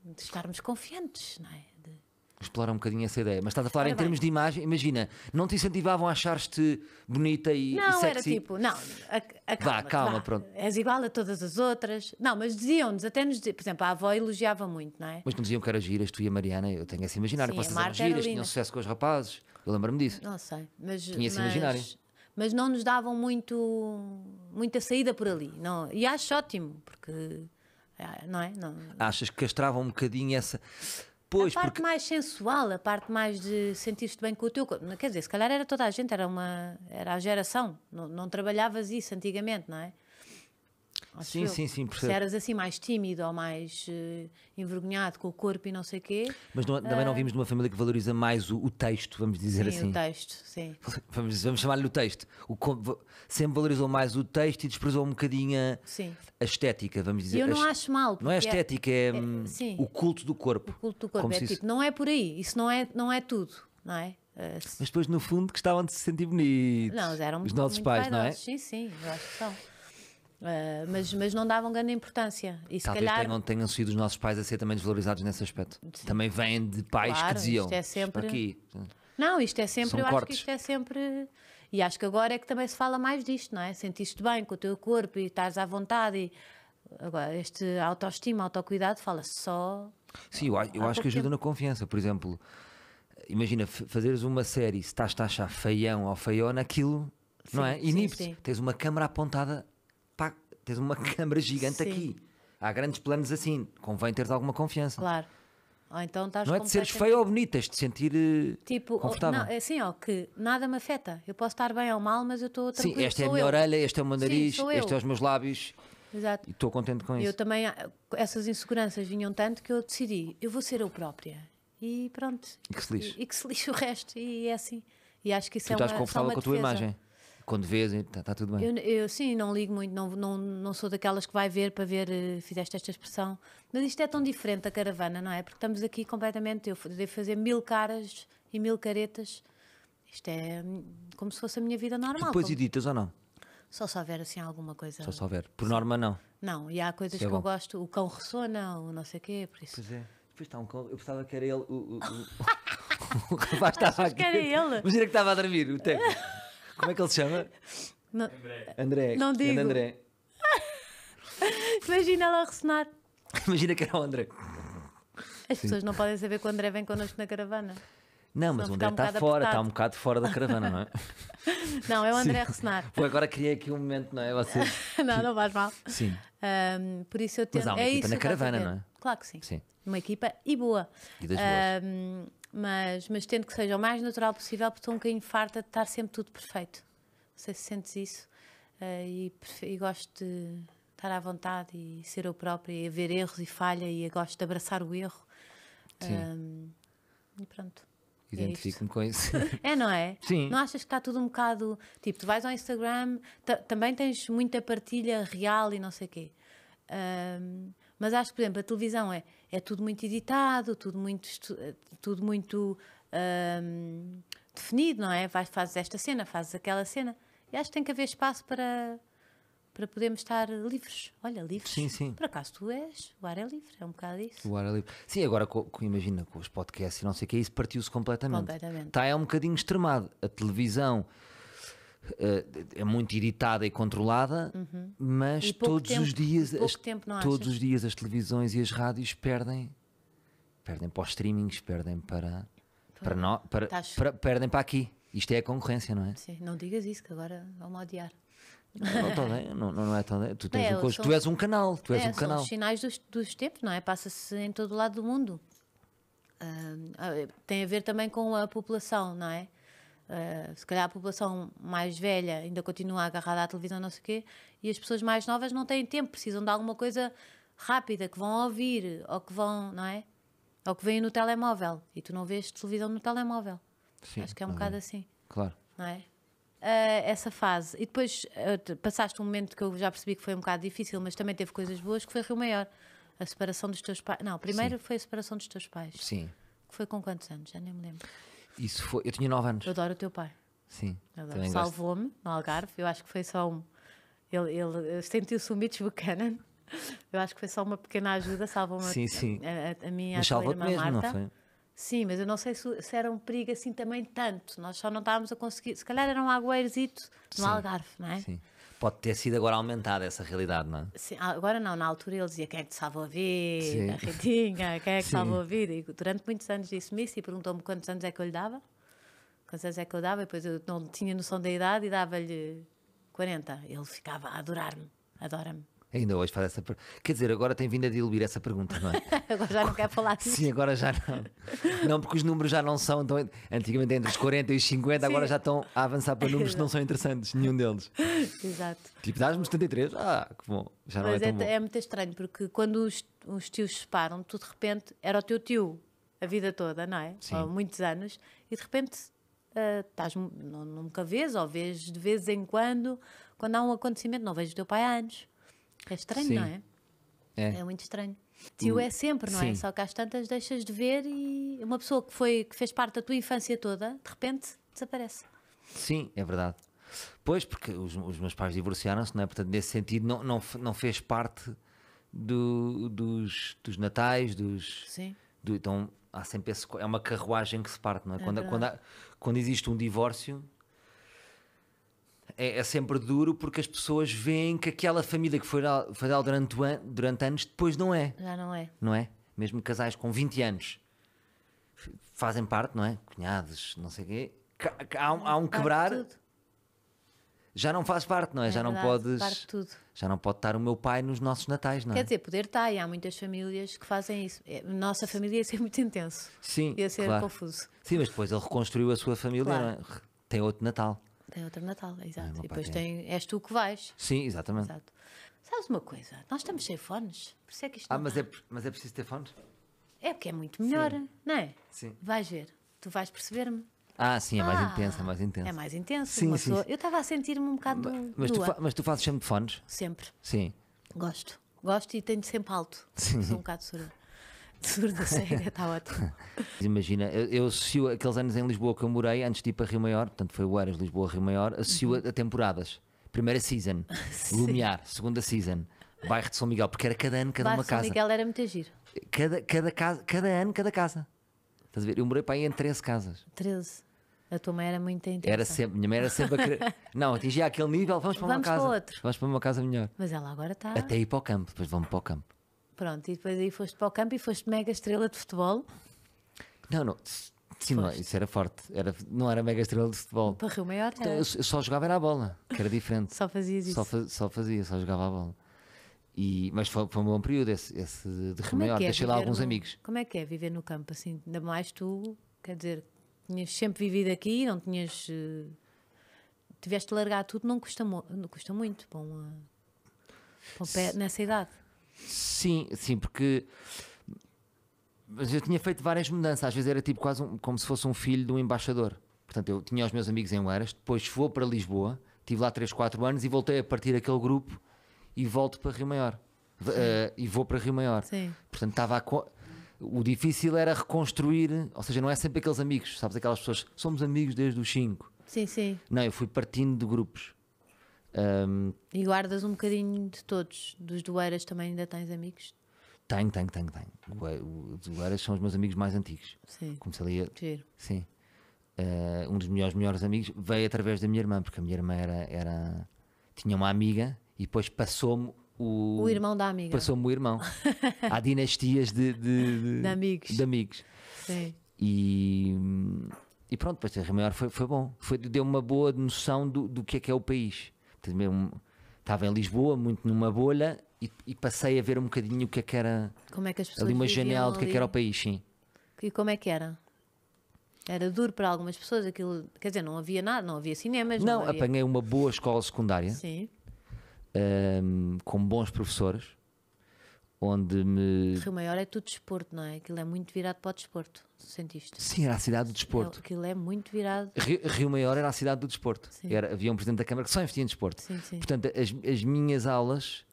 de estarmos confiantes, não é? De... Explorar um bocadinho essa ideia, mas estás a falar em bem. termos de imagem, imagina, não te incentivavam a achar-te bonita e, não, e sexy? Não, era tipo, não, acalma, vá, calma, vá. pronto. És igual a todas as outras. Não, mas diziam-nos, até nos por exemplo, a avó elogiava muito, não é? Mas não diziam que era giras, tu e a Mariana, eu tenho esse imaginário, Sim, vocês eram giras, tinham sucesso com os rapazes, eu lembro-me disso. Não sei, mas... Tinha esse imaginário mas não nos davam muito muita saída por ali. Não, e acho ótimo, porque é, não é? Não. Achas que castravam um bocadinho essa. Pois, a parte porque... mais sensual, a parte mais de sentir-te bem com o teu corpo. Quer dizer, se calhar era toda a gente, era, uma, era a geração. Não, não trabalhavas isso antigamente, não é? sim, sim, sim, percebo. Se eras assim mais tímido ou mais uh, envergonhado com o corpo e não sei o quê. Mas não, também não eh, vimos de uma família que valoriza mais o, o texto, vamos dizer sim, assim. o texto, sim. [laughs] Vamos, vamos chamar-lhe o texto. O, sempre valorizou mais o texto e desprezou um bocadinho a, a estética, vamos dizer. Eu não a, acho mal. Não é a é- estética, é, é, é o culto do corpo. O culto do corpo, é, tipo, não é por aí, isso não é, não é tudo, não é? Uh, Mas depois, no fundo, gostavam de se sentir bonitos. Não, eram Os nossos pais, não é? Sim, sim, eu acho que são. Uh, mas, mas não davam grande importância. E se Talvez calhar... tenham, tenham sido os nossos pais a ser também desvalorizados nesse aspecto. Sim. Também vêm de pais claro, que diziam. Isto é sempre... Aqui. Não, isto é sempre. São eu cortes. acho que isto é sempre. E acho que agora é que também se fala mais disto, não é? Sentiste bem com o teu corpo e estás à vontade. E... Agora, este autoestima, autocuidado, fala-se só. Sim, eu, eu acho que ajuda tempo. na confiança. Por exemplo, imagina fazeres uma série, se estás a achar feião ou feiona, aquilo, sim, não é? Inibes. Tens uma câmara apontada tens uma [laughs] câmara gigante Sim. aqui. Há grandes planos assim, convém ter alguma confiança. Claro. Ou então estás não é de seres feio ou bonito, és de sentir eh, tipo, confortável. Ou, não, é assim, ó, que nada me afeta. Eu posso estar bem ou mal, mas eu estou tranquilo. Sim, esta é a minha eu. orelha, este é o meu nariz, este é os meus lábios. Exato. E estou contente com isso. Eu também, essas inseguranças vinham tanto que eu decidi, eu vou ser eu própria. E pronto. E que se lixe. E, e que se lixe o resto. E é assim. E acho que isso tu é uma Tu estás confortável uma com a tua imagem. Quando vês, está tá tudo bem. Eu, eu, sim, não ligo muito, não, não, não sou daquelas que vai ver para ver, eh, fizeste esta expressão. Mas isto é tão diferente da caravana, não é? Porque estamos aqui completamente, eu devo fazer mil caras e mil caretas. Isto é hum, como se fosse a minha vida normal. E depois como... editas ou não? Só se houver assim alguma coisa. Só se houver. Por norma, não. Não, e há coisas é que eu gosto, o cão ressona, o não sei o quê, por isso. Pois é. Depois está um cão, eu pensava que era ele, o, o, o, [laughs] o rapaz [laughs] estava aqui. Que era ele. era que estava a dormir, o técnico. Como é que ele se chama? Não, André. André. Não digo. André. [laughs] Imagina ela a ressonar. Imagina que era o André. As pessoas Sim. não podem saber que o André vem connosco na caravana. Não, mas o André está um tá fora, está um bocado fora da caravana, não é? [laughs] não, é o André Sim. a ressonar. Pô, agora criei aqui um momento, não é? Você... [laughs] não, não vais mal. Sim. Um, por isso eu tenho. Mas há uma é equipa na caravana, não é? Claro que sim. sim. Uma equipa e boa. E das boas. Um, mas, mas tendo que seja o mais natural possível, porque estou um bocadinho farta de estar sempre tudo perfeito. Não sei se sentes isso. Uh, e, e, gosto de estar à vontade e ser eu própria, e ver erros e falha, e gosto de abraçar o erro. Um, e pronto. É Identifico-me é com isso. [laughs] é, não é? Sim. Não achas que está tudo um bocado. Tipo, tu vais ao Instagram, também tens muita partilha real e não sei o quê. Um, mas acho que, por exemplo, a televisão é é tudo muito editado, tudo muito, eh, tudo muito definido, não é? Vai fazes esta cena, fazes aquela cena. E acho que tem que haver espaço para, para podermos estar livres. Olha, livres. Sim, sim. Por acaso tu és, o ar é livre, é um bocado isso. O ar é livre. Sim, agora imagina com os podcasts e não sei o que, isso partiu-se completamente. Completamente. Está é um bocadinho extremado. A televisão uh, é muito irritada e controlada, uhum. mas e todos tempo, os dias, as, tempo, todos achas? os dias as televisões e as rádios perdem, perdem para os streamings, perdem para para, no, para, para, perdem para aqui. Isto é a concorrência, não é? Sim, não digas isso que agora vão odiar. Não, não, é bem, não, não é tão bem. Tu, tens é, um tu és um canal. Tu és é, um canal. os sinais dos, dos tempos, não é? Passa-se em todo o lado do mundo. Uh, tem a ver também com a população, não é? Uh, se calhar a população mais velha ainda continua agarrada à televisão, não sei o quê, e as pessoas mais novas não têm tempo, precisam de alguma coisa rápida que vão ouvir ou que vão, não é? Ou que veem no telemóvel e tu não vês televisão no telemóvel. Sim, Acho que é um bocado assim. Claro. Não é? Uh, essa fase. E depois uh, passaste um momento que eu já percebi que foi um bocado difícil, mas também teve coisas boas, que foi Rio Maior. A separação dos teus pais. Não, primeiro Sim. foi a separação dos teus pais. Sim. Que foi com quantos anos? Já nem me lembro. Isso foi, eu tinha 9 anos. Eu adoro o teu pai. Sim. Salvou-me no Algarve. Eu acho que foi só um. Ele, ele sentiu-se um Mitch Buchanan. Eu acho que foi só uma pequena ajuda, salvou-me sim, a, sim. a, a, a minha mas irmã mesmo, Marta. Não foi? Sim, mas eu não sei se, se, era um perigo assim também tanto. Nós só não estávamos a conseguir. Se calhar era um agueirzito no sim. Algarve, não é? Sim pode ter sido agora aumentada essa realidade, não é? Sim, ah, agora não, na altura ele dizia quem é que te salva a vida, Sim. a Ritinha, [laughs] quem é que Sim. salva a vida. E durante muitos anos disse-me isso e perguntou-me quantos anos é que eu lhe dava. Quantos anos é que eu dava? E depois eu não tinha noção da idade e dava-lhe 40. Ele ficava a adorar-me, adora-me. Ainda hoje faz essa pergunta. Quer dizer, agora tem vindo a diluir essa pergunta, não é? [laughs] agora já não quer falar [laughs] disso. Sim, agora já não. Não, porque os números já não são. Tão... Antigamente entre os 40 e os 50, Sim. agora já estão a avançar para números que não são interessantes, nenhum deles. Exato. Tipo, dás-me 73, ah, que bom, já não é Mas é, é tão bom. é muito estranho, porque quando os, os tios separam, tu de repente era o teu tio a vida toda, não é? Sim. Ou muitos anos, e de repente Uh, estás, nunca vês, ou vês de vez em quando, quando há um acontecimento, não vejo o teu pai há anos. É estranho, Sim. não é? é? É muito estranho. Tio é sempre, não é? Sim. é? Só que às tantas deixas de ver e uma pessoa que, foi, que fez parte da tua infância toda, de repente desaparece. Sim, é verdade. Pois, porque os, os meus pais divorciaram-se, não é? Portanto, nesse sentido, não, não, não fez parte do, dos, dos natais, dos. Sim. Do, então, há sempre esse, É uma carruagem que se parte, não é? é quando, quando, há, quando existe um divórcio, é, é, sempre duro porque as pessoas veem que aquela família que foi feudal durante, durante anos depois não é. Já não é. Não é? Mesmo casais com 20 anos fazem parte, não é? Cunhados, não sei o quê. Há, há um quebrar. Já não faz parte, não é? é já não podes. tudo. Já não pode estar o meu pai nos nossos natais, não Quer é? Quer dizer, poder estar, tá, e há muitas famílias que fazem isso. É, nossa família ia ser muito intenso. Sim. Ia ser claro. confuso. Sim, mas depois ele reconstruiu a sua família, claro. É? tem outro Natal. Tem é outro Natal, é exato. É e depois é. tem, és tu que vais. Sim, exatamente. Exato. Sabes uma coisa? Nós estamos sem fones. Por isso é que isto ah, não... mas, é, mas é preciso ter fones? É porque é muito melhor, sim. não é? Sim. Vais ver. Tu vais perceber-me. Ah, sim, é mais ah, intenso é mais intenso É mais intenso. Sim, sim, sim. Eu estava a sentir-me um bocado. Mas, mas tu, mas tu fazes sempre fones? Sempre. Sim. Gosto. Gosto e tenho sempre alto. Sim. Sou um bocado surda tour da SEGA, está ótimo. [laughs] Imagina, eu, eu associo aqueles anos em Lisboa que eu morei, antes de ir para Rio Maior, portanto foi o Eras Lisboa, Rio Maior, associo uhum. a, a temporadas. Primeira season, [laughs] Lumiar, segunda season, bairro de São Miguel, porque era cada ano cada bairro uma casa. São Miguel era muito giro. Cada, cada, casa, cada ano, cada casa. Estás a ver? Eu morei para aí em 13 casas. 13. A tua mãe era muito Era sempre, minha mãe era sempre a querer. [laughs] Não, atingia aquele nível, vamos para vamos uma casa. Para outro. Vamos para uma casa melhor. Mas ela agora está. Até ir para o campo, depois vamos para o campo. Pronto, e depois aí foste para o campo e foste mega estrela de futebol? Não, não. Sim, não, isso era forte. Era, não era mega estrela de futebol. Para Rio Maior então, era. Eu só jogava era a bola, que era diferente. só fazias isso? Só, fa só fazia, só jogava a bola. E, mas foi, foi um bom período esse, esse de Rio Maior. É, é Deixei lá alguns no, amigos. Como é que é viver no campo assim? Ainda mais tu, quer dizer, tinhas sempre vivido aqui, não tinhas. Eh, tiveste de largar tudo, não custa, não custa muito para uma, um pé, nessa idade. Sim, sim, porque mas eu tinha feito várias mudanças, às vezes era tipo quase um, como se fosse um filho de um embaixador. Portanto, eu tinha os meus amigos em Oeiras, depois vou para Lisboa, tive lá 3, 4 anos e voltei a partir daquele grupo e volto para Rio Maior. Uh, e vou para Rio Maior. Sim. Portanto, estava O difícil era reconstruir, ou seja, não é sempre aqueles amigos, sabes? Aquelas pessoas, somos amigos desde os 5. Sim, sim. Não, eu fui partindo de grupos. Um, e guardas um bocadinho de todos, dos doeiras também ainda tens amigos? Tenho, tenho, tenho, tenho. Os doeiras são os meus amigos mais antigos. Sim. Comecei ali a. Giro. Sim. Uh, um dos melhores, melhores amigos veio através da minha irmã, porque a minha irmã era. era tinha uma amiga e depois passou-me o. O irmão da amiga. Passou-me o irmão. [laughs] Há dinastias de, de, de, de amigos. De amigos. Sim. E. E pronto, depois a maior foi, foi bom. Foi, deu uma boa noção do, do que é que é o país estava em Lisboa, muito numa bolha, e, e, passei a ver um bocadinho o que é que era como é que as pessoas ali uma janela do que é que era o país, sim. E como é que era? Era duro para algumas pessoas aquilo, quer dizer, não havia nada, não havia cinemas. Não, não havia... apanhei uma boa escola secundária. Sim. Um, com bons professores onde me. Rio Maior é tudo desporto, não é? Aquilo é muito virado para o desporto, sentiste? Sim, era a cidade do desporto. Aquilo é muito virado. Rio, Rio Maior era a cidade do desporto. Era, havia um presidente da Câmara que só investia em desporto. Sim, sim. Portanto, as, as minhas aulas,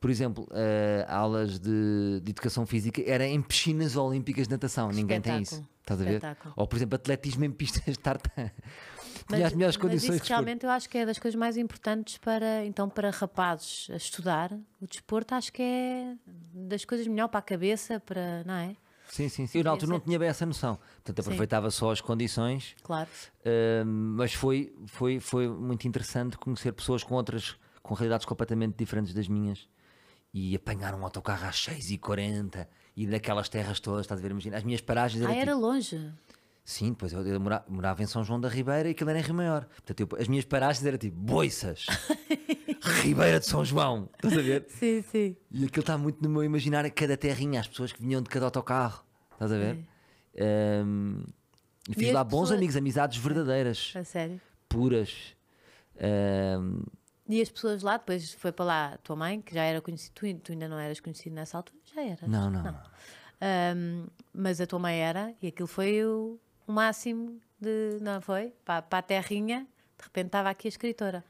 por exemplo, uh, aulas de, de, educação física, era em piscinas olímpicas de natação. Ninguém tem isso. Estás a ver? Ou, por exemplo, atletismo em pistas de tartan mas, e às melhores condições. Mas realmente eu acho que é das coisas mais importantes para, então, para rapazes a estudar. O desporto acho que é das coisas melhor para a cabeça, para, não é? Sim, sim, sim. Eu na altura não tinha bem essa noção. Portanto, aproveitava sim. só as condições. Claro. Uh, mas foi, foi, foi muito interessante conhecer pessoas com outras, com realidades completamente diferentes das minhas. E apanhar um autocarro às 6h40 e daquelas terras todas, estás a ver? Imagina, as minhas paragens. Era ah, era tipo... longe. Sim, depois eu, eu mora, morava em São João da Ribeira e aquilo era em Rio Maior. Portanto, eu, as minhas paragens eram tipo boiças, [laughs] Ribeira de São João. Estás a ver? Sim, sim. E aquilo está muito no meu imaginário, cada terrinha, as pessoas que vinham de cada autocarro. Estás a ver? É. Um, fiz e lá bons pessoas... amigos, amizades verdadeiras. A sério? Puras. Um, e as pessoas lá, depois foi para lá a tua mãe, que já era conhecida, tu, tu ainda não eras conhecido nessa altura? Já era? Não, não. não. não. Um, mas a tua mãe era, e aquilo foi o o máximo de. Não foi? Para, para a terrinha, de repente estava aqui a escritora.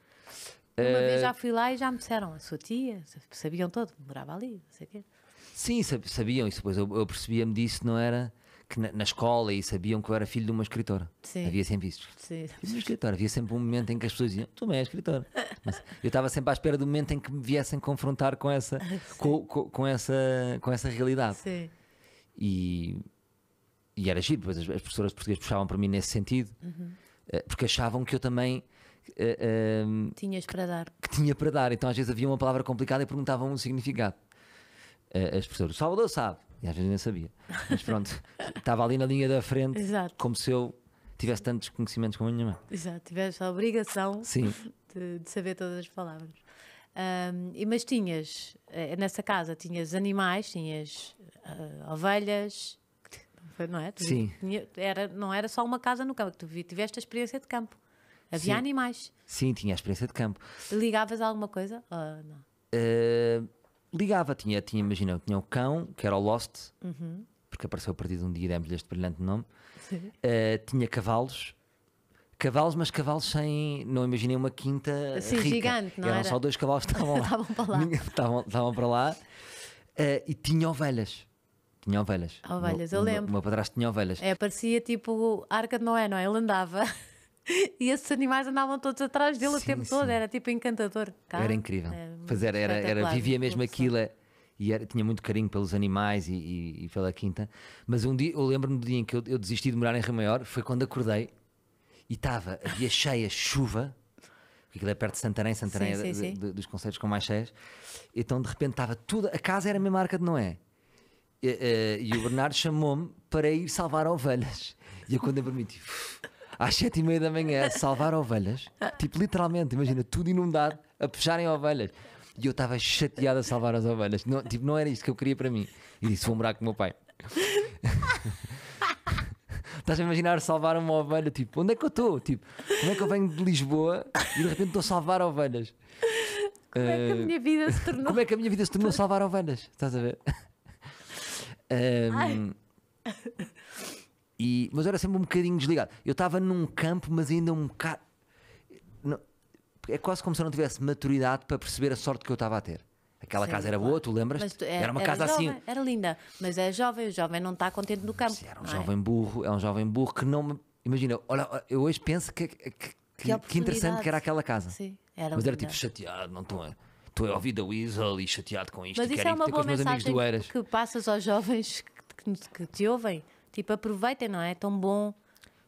Uma vez já eh, fui lá e já me disseram, a sua tia, sabiam todo, morava ali, não sei o quê. Sim, sabiam, isso depois eu, eu percebia-me disso, não era? Que na, na, escola e sabiam que eu era filho de uma escritora. Sim. Havia sempre isso. Sim. Uma escritora. Havia sempre um momento em que as pessoas diziam, tu não és escritora. Mas eu estava sempre à espera do momento em que me viessem confrontar com essa, [laughs] com, com, com, essa, com essa realidade. Sim. E e era giro, as, as professoras portuguesas puxavam para mim nesse sentido, uhum. Eh, porque achavam que eu também. Uh, uh, Tinhas para dar. Que tinha para dar. Então às vezes havia uma palavra complicada e perguntavam um significado. Uh, as pessoas, o Salvador sabe. E às vezes nem sabia. Mas pronto, [laughs] estava ali na linha da frente, Exato. como se eu tivesse tantos conhecimentos como a minha mãe. Exato, tivesse a obrigação [laughs] de, de, saber todas as palavras. e, mas tinhas, nessa casa, tinhas animais, tinhas ovelhas, foi, não é? Tu Sim. Tinha, era, não era só uma casa no campo, tu tiveste a experiência de campo. Havia Sim. animais. Sim, tinha a experiência de campo. Ligavas a alguma coisa? Ou ah, não? Uh, ligava, tinha, tinha, imagina, tinha o cão, que era o Lost, uhum. porque apareceu a partir de um dia, demos-lhe este brilhante nome. Uh, tinha cavalos, Cavalos, mas cavalos sem. Não imaginei uma quinta. Sim, rica. gigante, não Eram era? só dois cavalos que estavam lá. [laughs] estavam para lá. [laughs] estavam, estavam para lá. Uh, e tinha ovelhas. Tinha ovelhas. Ovelhas, meu, eu lembro. O meu padrasto tinha ovelhas. É, parecia tipo Arca de Noé, não é? Ele andava. [laughs] e esses animais andavam todos atrás dele sim, o tempo sim. todo, era tipo encantador. Cara, tá? era incrível. Era, é Mas era, era, vivia mesmo aquilo é, e era, tinha muito carinho pelos animais e, e, e, pela quinta. Mas um dia, eu lembro-me do dia em que eu, eu, desisti de morar em Rio Maior, foi quando acordei e estava, havia cheia chuva, porque aquilo é perto de Santarém, Santarém sim, é de, de, dos conselhos com mais cheias, então de repente estava tudo, a casa era a mesma Arca de Noé e, eh, e o Bernardo chamou-me para ir salvar ovelhas. E eu, quando eu permiti, às sete e meia da manhã, salvar ovelhas, tipo, literalmente, imagina, tudo inundado, a puxarem ovelhas. E eu estava chateado a salvar as ovelhas. Não, tipo, não era isto que eu queria para mim. E disse: vou morar com o meu pai. [laughs] Estás a imaginar salvar uma ovelha? Tipo, onde é que eu estou? Tipo, como é que eu venho de Lisboa e de repente estou a salvar ovelhas? Como é que a eh, minha vida se tornou? Como é que a minha vida se tornou salvar ovelhas? Estás a ver? Um, e, mas era sempre um bocadinho desligado. Eu estava num campo, mas ainda um bocado. é quase como se eu não tivesse maturidade para perceber a sorte que eu estava a ter. Aquela Sim, casa era claro. boa, tu lembras? Tu, era, é, era, uma era casa assim. jovem, assim. Era linda, mas é jovem, o jovem não está contente no campo. Sim, era um é? jovem é? burro, é um jovem burro que não. Imagina, olha, eu hoje penso que, que, que, que interessante que era aquela casa. Sim, era mas linda. era tipo chateado, não estou. a estou a ouvir a Weasel e chateado com isto. Mas isso é uma boa mensagem que passas aos jovens que, que te ouvem. Tipo, aproveitem, não é? É tão bom.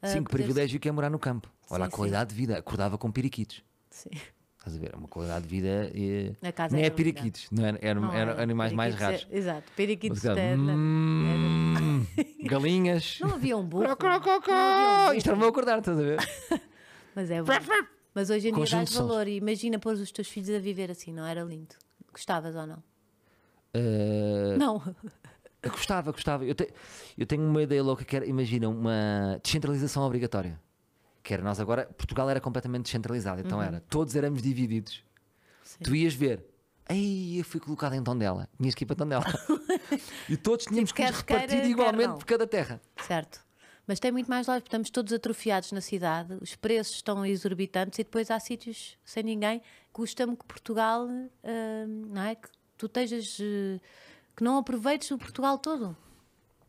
Uh, sim, que privilégio que é morar no campo. Olha sim, a qualidade sim. de vida. Acordava com periquitos. Sim. Estás a ver? É uma qualidade de vida. E... Eh, é é não é periquitos, não era, era, não, era, animais mais raros. É, exato, periquitos Mas, hum, [laughs] Galinhas. Não havia um burro. Isto era o meu acordar, estás a ver? [laughs] Mas é [laughs] bom. Mas hoje em dia dás valor e imagina pôr os teus filhos a viver assim, não era lindo? Gostavas ou não? Uh... Não. [laughs] Gostava, gostava. Eu, te, eu tenho uma ideia louca que era, imagina, uma descentralização obrigatória. Que era nós agora, Portugal era completamente descentralizado, então uhum. era, todos éramos divididos. Sim. Tu ias ver, aí eu fui colocado em Tondela, minha equipa Tondela. [laughs] e todos tipo, tínhamos Sim, que nos repartir igualmente por cada terra. Certo. Mas tem muito mais lojas, estamos todos atrofiados na cidade, os preços estão exorbitantes e depois há sítios sem ninguém. Custa-me que Portugal, hum, não é? Que tu estejas. Eh, que não aproveites o Portugal todo.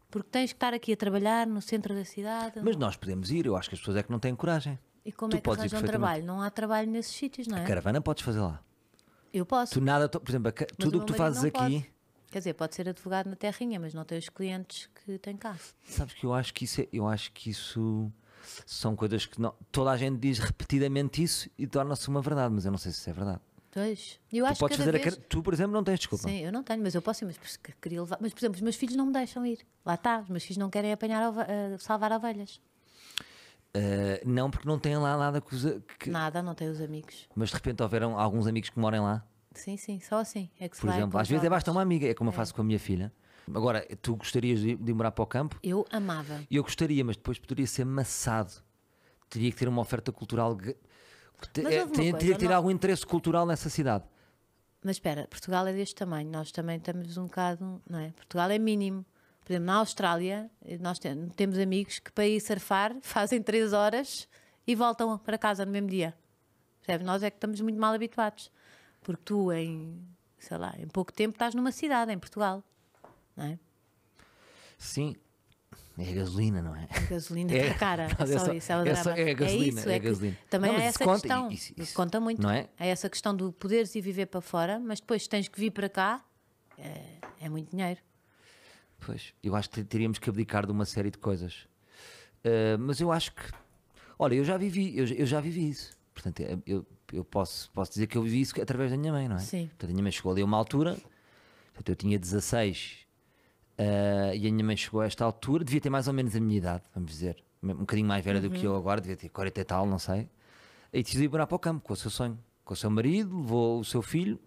Porque tens que estar aqui a trabalhar no centro da cidade. Mas nós podemos ir, eu acho que as pessoas é que não têm coragem. E como tu é que podes arranjam trabalho? Não há trabalho nesses sítios, não é? A caravana podes fazer lá. Eu posso. Tu nada, por exemplo, tudo o que tu fazes aqui. Pode. Quer dizer, pode ser advogado na terrinha, mas não tem os clientes que tem cá. Sabes que eu acho que isso, é, eu acho que isso são coisas que não, toda a gente diz repetidamente isso e torna-se uma verdade, mas eu não sei se isso é verdade. Pois, eu tu acho fazer vez... a... Tu, por exemplo, não tens desculpa. Sim, eu não tenho, mas eu posso ir, mas queria levar. Mas, por exemplo, os meus filhos não me deixam ir. Lá está, os meus filhos não querem apanhar, eh, salvar ovelhas. Uh, não, porque não têm lá nada que, os... que... Nada, não têm os amigos. Mas de repente houveram alguns amigos que moram lá? Sim, sim, só assim. É que se Por exemplo, às vezes é basta uma amiga, é como eu é. faço com a minha filha. Agora, tu gostarias de, de morar para o campo? Eu amava. Eu gostaria, mas depois poderia ser maçado. Teria que ter uma oferta cultural. é, teria, coisa, que ter não... algum interesse cultural nessa cidade. Mas espera, Portugal é deste tamanho, nós também estamos um bocado, não é? Portugal é mínimo. Por exemplo, na Austrália, nós temos amigos que para ir surfar [laughs] fazem 3 horas e voltam para casa no mesmo dia. Percebe? Nós é que estamos muito mal habituados. Porque tu, em, sei lá, em pouco tempo estás numa cidade, em Portugal, não é? Sim. É a gasolina, não é? A é gasolina [laughs] é, cara, é só, só isso, é, o é, só, é a é gasolina, é, isso, é, é gasolina. Que, também não, é essa conta, questão, isso, isso, conta muito, não é? É essa questão do poderes e viver para fora, mas depois tens que vir para cá, é, muito dinheiro. Pois, eu acho que teríamos que abdicar de uma série de coisas. Uh, mas eu acho que, olha, eu já vivi, eu, eu já vivi isso. Portanto, eu, eu posso, posso dizer que eu vi isso através da minha mãe, não é? Sim. Portanto, a minha mãe chegou ali a uma altura, portanto, eu tinha 16 uh, eh, e a minha mãe chegou a esta altura, devia ter mais ou menos a minha idade, vamos dizer, um bocadinho mais velha uhum. do que uhum. eu agora, devia ter 40 e tal, não sei, e decidiu ir para o campo com o seu sonho, com o seu marido, levou o seu filho,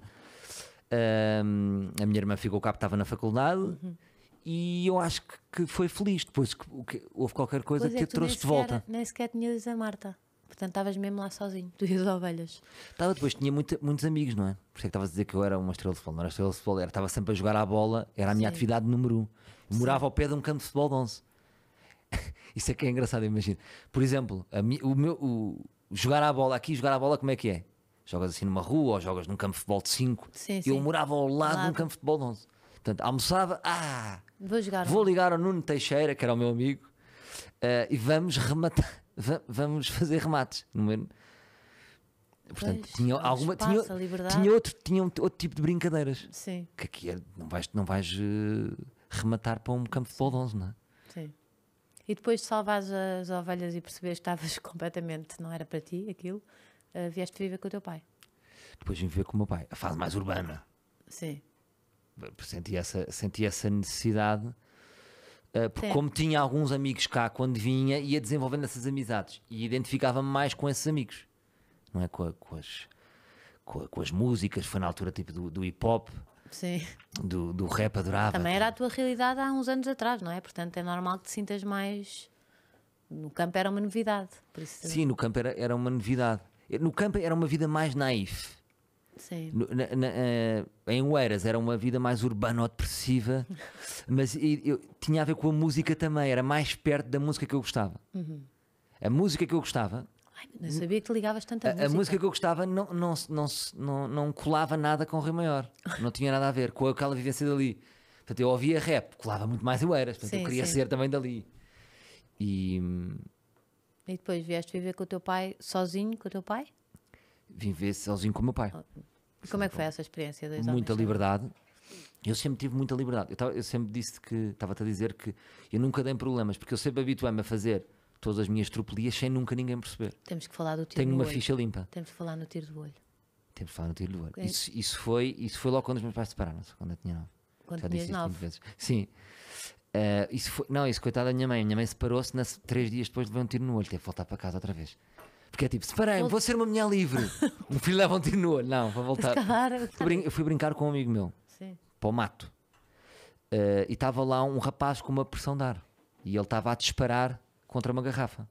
uh, a minha irmã ficou cá, estava na faculdade. Uhum e eu acho que, foi feliz. Depois que, que houve qualquer coisa pois é, que é, trouxe de volta. nem sequer tinhas a Marta. Portanto, estavas mesmo lá sozinho, tu e as ovelhas. Estava depois, tinha muito, muitos amigos, não é? Por isso é que estavas a dizer que eu era uma estrela de futebol. Não era estrela de futebol, era, estava sempre a jogar à bola, era a minha Sim. atividade número um. Eu morava ao pé de um campo de futebol de 11. [laughs] isso é que é engraçado, imagina. Por exemplo, mi, o meu, o, jogar à bola aqui, jogar à bola, como é que é? Jogas assim numa rua ou jogas num campo de futebol de 5. Eu morava ao lado, lado de um campo de futebol de 11. Portanto, almoçava, ah, vou, jogar vou ligar ao Nuno Teixeira, que era o meu amigo, uh, e vamos rematar vamos [laughs] fazer remates. Meu... Portanto, pois, tinha alguma espaço, tinha, tinha, outro, tinha outro tipo de brincadeiras. Sim. Que aqui é, não vais, não vais uh, rematar para um campo de futebol de 11, não é? Sim. E depois de salvar as ovelhas e perceberes que estavas [laughs] completamente, não era para ti aquilo, uh, vieste viver com o teu pai. Depois vim viver com o meu pai. A fase mais urbana. Sim. Senti essa, senti essa necessidade ah, porque Sim. como tinha alguns amigos cá quando vinha, ia desenvolvendo essas amizades e identificava-me mais com esses amigos, não é? Com, com as, com, com, as músicas, foi na altura tipo do, do hip hop, Sim. Do, do rap adorava. Também era a tipo, tua realidade há uns anos atrás, não é? Portanto é normal que te sintas mais. No campo era uma novidade. Por isso... Sim, no campo era, era uma novidade. No campo era uma vida mais naif. Sim. Eh, em Oeiras era uma vida mais urbano depressiva, [laughs] mas eu, tinha a ver com a música também, era mais perto da música que eu gostava. Uhum. A música que eu gostava. Ai, não sabia que ligavas tanta música. A música que eu gostava não, não, não, não, não colava nada com o Rio Maior, não tinha nada a ver com aquela vivência dali. Portanto, eu ouvia rap, colava muito mais em Oeiras, portanto, sim, eu queria sim. ser também dali. E. Hum, e depois vieste viver com o teu pai sozinho, com o teu pai? vim ver sozinho com o meu pai. Como é que foi essa experiência? Dois muita liberdade. Eu sempre tive muita liberdade. Eu, tava, eu sempre disse que, estava-te a dizer que eu nunca dei problemas, porque eu sempre habituei-me a fazer todas as minhas tropelias sem nunca ninguém perceber. Temos que falar do tiro Tenho do olho. uma ficha limpa. Temos que falar no tiro do olho. Temos que falar no tiro do olho. Isso, isso, foi, isso foi logo quando os meus pais se separaram-se, quando eu tinha nove. Quando Já disse nove. vezes. Sim. Uh, isso foi, não, isso coitada da minha mãe. Minha mãe separou-se três dias depois de levar um tiro no olho. Teve que voltar para casa outra vez. Porque é tipo, separei-me, vou ser uma mulher livre. [laughs] o filho leva um tiro no olho. Não, vou voltar. Claro, claro. Eu fui brincar com um amigo meu, Sim. para o mato. Uh, e estava lá um rapaz com uma pressão de ar. E ele estava a disparar contra uma garrafa.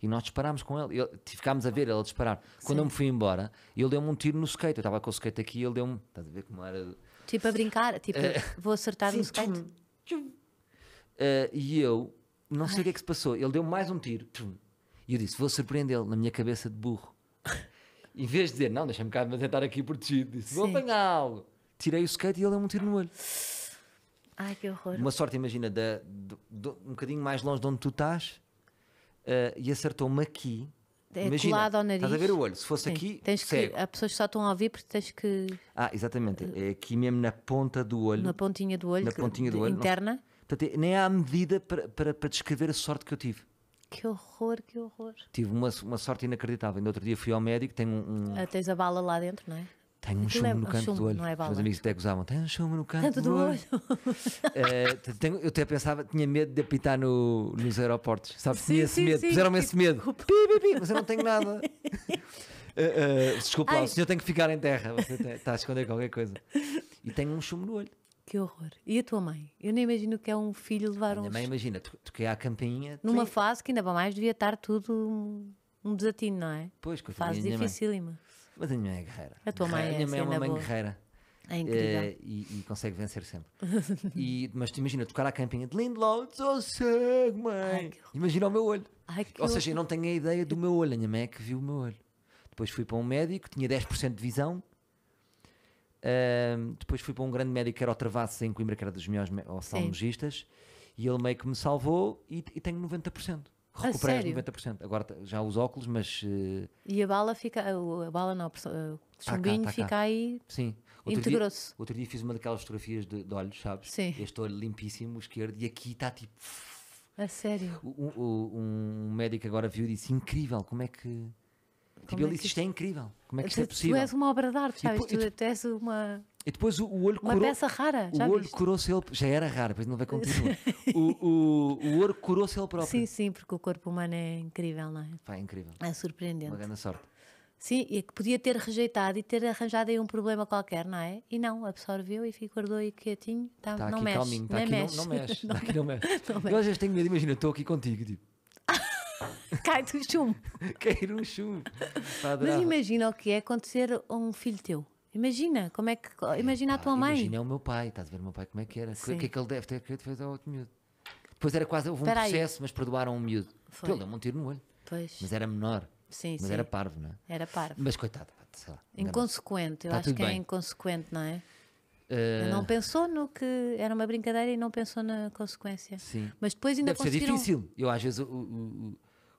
E nós disparámos com ele. ele tipo, ficámos a ver ele a disparar. Sim. Quando eu me fui embora, ele deu-me um tiro no skate. Eu estava com o skate aqui e ele deu-me. Estás a ver como era. Tipo a brincar, tipo, uh, vou acertar sim, no skate. Tchum, tchum. Uh, e eu, não sei Ai. o que é que se passou. Ele deu mais um tiro. Tchum. E eu disse: Vou surpreendê-lo na minha cabeça de burro. [laughs] em vez de dizer: Não, deixa-me cá tentar aqui protegido, disse: Vou apanhá-lo. Tirei o skate e ele deu um tiro no olho. Ai que horror. Uma sorte, imagina, de, de, de, um bocadinho mais longe de onde tu estás uh, e acertou-me aqui. É imagina, colado ao nariz. Estás a ver o olho? Se fosse Sim. aqui, tens que, há pessoas que só estão a ouvir porque tens que. Ah, exatamente. Eh, é aqui mesmo na ponta do olho. Na pontinha do olho. Na pontinha do olho. Interna. Não, portanto, é, nem há medida para, para, para descrever a sorte que eu tive. Que horror, que horror. Tive uma, uma sorte inacreditável. Ainda outro dia fui ao médico, tenho um. um... Ah, tens a bala lá dentro, não é? Tenho um chumbo é, no canto chumbo, do olho. Não é bala. Os meus amigos até gozavam. Tenho um chumbo no canto, canto do, do, olho. uh, [laughs] tenho, eu até pensava, tinha medo de apitar no, nos aeroportos. Sabes? Sim, tinha sim, esse medo. Puseram-me esse medo. Pi, pi, pi, mas eu não tenho nada. Uh, [laughs] uh, desculpa, Ai. o senhor tem que ficar em terra. Você está a esconder qualquer coisa. E tenho um chumbo no olho. Que horror. E a tua mãe? Eu nem imagino que é um filho levar um. A mãe, imagina, toquei à campainha. Numa fase que ainda para mais devia estar tudo um desatino, não é? Pois, que Fase dificílima. Mas a minha mãe é guerreira. A tua mãe é, minha mãe é assim, uma mãe guerreira. É incrível. Uh, e, e, consegue vencer sempre. [laughs] e, mas tu imagina tocar à campinha de Lindlow, oh cego, mãe. Ai, imagina o meu olho. Ai, Ou seja, eu não tenho a ideia do meu olho, a minha mãe é que viu o meu olho. Depois fui para um médico, tinha 10% de visão, depois fui para um grande médico que era o Travasso em Coimbra, que era dos melhores oftalmologistas, e ele meio que me salvou e, e tenho 90%. Recuperei os 90%. Agora já os óculos, mas. Uh... E a bala fica. A bala não, o chumbinho tá tá fica cá. aí. Sim. Integrou-se. Outro, dia fiz uma daquelas fotografias de, de olhos, sabes? Sim. Este olho limpíssimo, esquerdo, e aqui está tipo. A sério? Um, um, médico agora viu e disse: incrível, como é que. Como tipo, é ele disse: isto é incrível. Como é que isto é possível? Tu és uma obra de arte, sabes? tu, tu és uma. E depois o, olho Uma curou. peça rara, já O olho curou-se ele. Já era rara, pois não vai continuar. [laughs] o, o, o olho curou-se ele próprio. Sim, sim, porque o corpo humano é incrível, não é? Pá, é incrível. É surpreendente. Uma grande sorte. Sim, e que podia ter rejeitado e ter arranjado aí um problema qualquer, não é? E não, absorveu e ficou guardou aí quietinho. Tá, tá não aqui mexe, calminho, tá aqui mexe. Não, não mexe. Não, [laughs] tá aqui não mexe. não mexe. Eu às vezes tenho medo, imagina, estou aqui contigo, tipo [laughs] Cai-te o chumbo. Cair um chumbo. Mas imagina o que é acontecer a um filho teu. Imagina, como é que. Imagina a tua mãe. Imagina o meu pai, estás a ver o meu pai como é que era. O que é que ele deve ter querido fazer ao outro miúdo? Depois era quase. Houve um processo, mas perdoaram o miúdo. Foi. Ele deu um tiro no olho. Pois. Mas era menor. Sim, mas sim. era parvo, não é? Era parvo. Mas coitado, sei lá. Inconsequente, eu tá acho que é inconsequente, não é? Eh, não pensou no que era uma brincadeira e não pensou na consequência. Sim. Mas depois ainda Deve ser difícil. Eu às vezes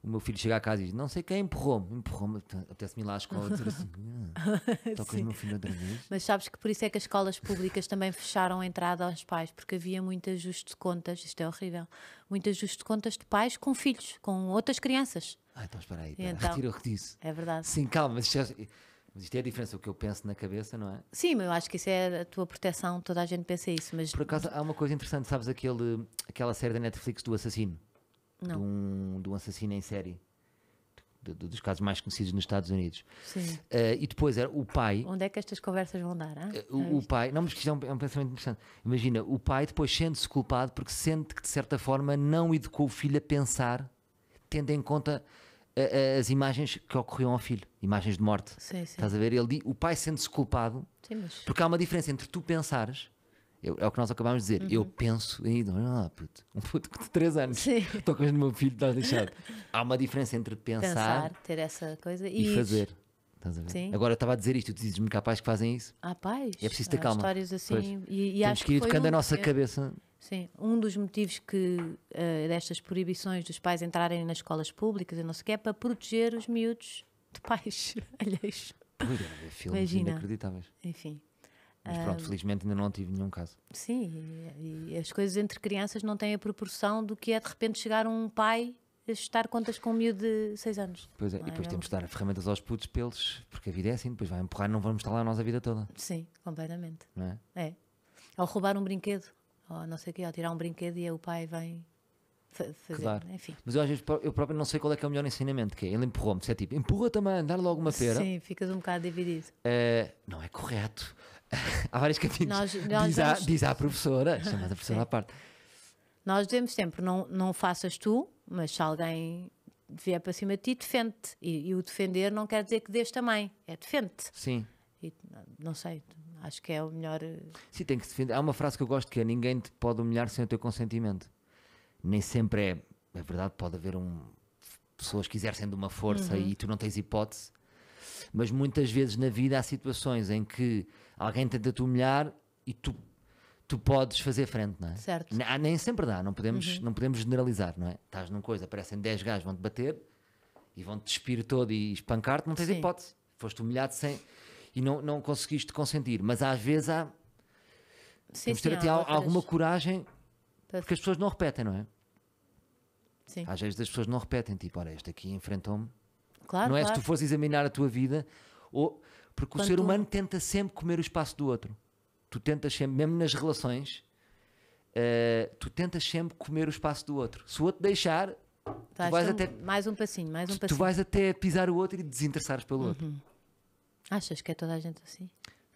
o meu filho chega a casa e diz: Não sei quem é, empurrou-me, empurrou-me, até-se-me lá à escola dizer assim: ah, [laughs] meu filho outra vez. Mas sabes que por isso é que as escolas públicas também fecharam a entrada aos pais, porque havia muito ajuste de contas, isto é horrível, muito ajuste de contas de pais com filhos, com outras crianças. Ah, então espera aí, então, retira o que disse. É verdade. Sim, calma, mas mas isto é a diferença, o que eu penso na cabeça, não é? Sim, mas eu acho que isso é a tua proteção, toda a gente pensa isso, mas... Por acaso, há uma coisa interessante, sabes aquele, aquela série da Netflix do assassino? Não. De, um, de um assassino em série dos casos mais conhecidos nos Estados Unidos. Sim. Uh, e depois era o pai. Onde é que estas conversas vão dar? Uh, o, é pai. Não, mas isto é um, é um pensamento interessante. Imagina, o pai depois sente-se culpado porque sente que de certa forma não educou o filho a pensar, tendo em conta uh, as imagens que ocorriam ao filho, imagens de morte. Sim, sim. Estás a ver? Ele, o pai sente-se culpado sim, mas... porque há uma diferença entre tu pensares eu, é o que nós acabámos de dizer. Uhum. Eu penso em. Ah, puto, um puto de 3 anos. Estou [laughs] Tocas no meu filho, estás deixado. Há uma diferença entre pensar, pensar ter essa coisa e, e fazer. Estás a ver? Sim. Agora eu estava a dizer isto, tu dizes-me que há pais que fazem isso. Há ah, pais. É preciso ter há calma. histórias assim. Pois. E, e Temos acho que ir educando um, a nossa eu, cabeça. Sim, um dos motivos que uh, destas proibições dos pais entrarem nas escolas públicas e não sei o que é para proteger os miúdos de pais [laughs] alheios. Imagina. inacreditáveis. Enfim, mas pronto, felizmente ainda não tive nenhum caso. Sim, e as coisas entre crianças não têm a proporção do que é de repente chegar um pai a estar contas com um miúdo de 6 anos. Pois é, não e depois é temos de dar ferramentas aos putos pelos, porque a vida é assim, depois vai empurrar, não vamos estar lá a a vida toda. Sim, completamente. Não é? é. Ao roubar um brinquedo, ou não sei o quê, ao tirar um brinquedo e o pai vem fazer, claro. enfim. Mas eu às vezes eu próprio não sei qual é que é o melhor ensinamento, que é ele empurrou-me, se é tipo, empurra também, dar logo uma pera. Sim, ficas um bocado dividido. Eh, não é correto há vários capítulos. Nós, nós diz, vamos... à, diz, à, professora, chamada professora à parte. Nós dizemos sempre: não, não faças tu, mas se alguém vier para cima de ti, defende-te. E, e, o defender não quer dizer que dês também, é defende-te. Sim. E, não sei, acho que é o melhor. Eh, Sim, tem que se defender. Há uma frase que eu gosto que é: ninguém te pode humilhar sem o teu consentimento. Nem sempre é. É verdade, pode haver um, pessoas que exercem de uma força uhum. e tu não tens hipótese mas muitas vezes na vida há situações em que alguém tenta-te humilhar e tu, tu podes fazer frente, não é? Certo. Nem, ah, nem sempre dá, não podemos, uhum. não podemos generalizar, não é? Estás numa coisa, aparecem 10 gajos, vão-te bater e vão-te despir todo e espancar-te, não tens Sim. hipótese. Foste humilhado sem, e não, não conseguiste consentir. Mas às vezes há. Sim, temos sim, ter até alguma coragem tá. porque as pessoas não repetem, não é? Sim. Às vezes as pessoas não repetem, tipo, olha, este aqui enfrentou-me Claro, não é? Claro. Se tu fores examinar a tua vida, ou, porque o ser humano tenta sempre comer o espaço do outro. Tu tentas sempre, mesmo nas relações, uh, tu tentas sempre comer o espaço do outro. Se o outro deixar, tu vais um, até. Mais um passinho, mais um passinho. Tu vais até pisar o outro e desinteressares pelo uhum. outro. Achas que é toda a gente assim?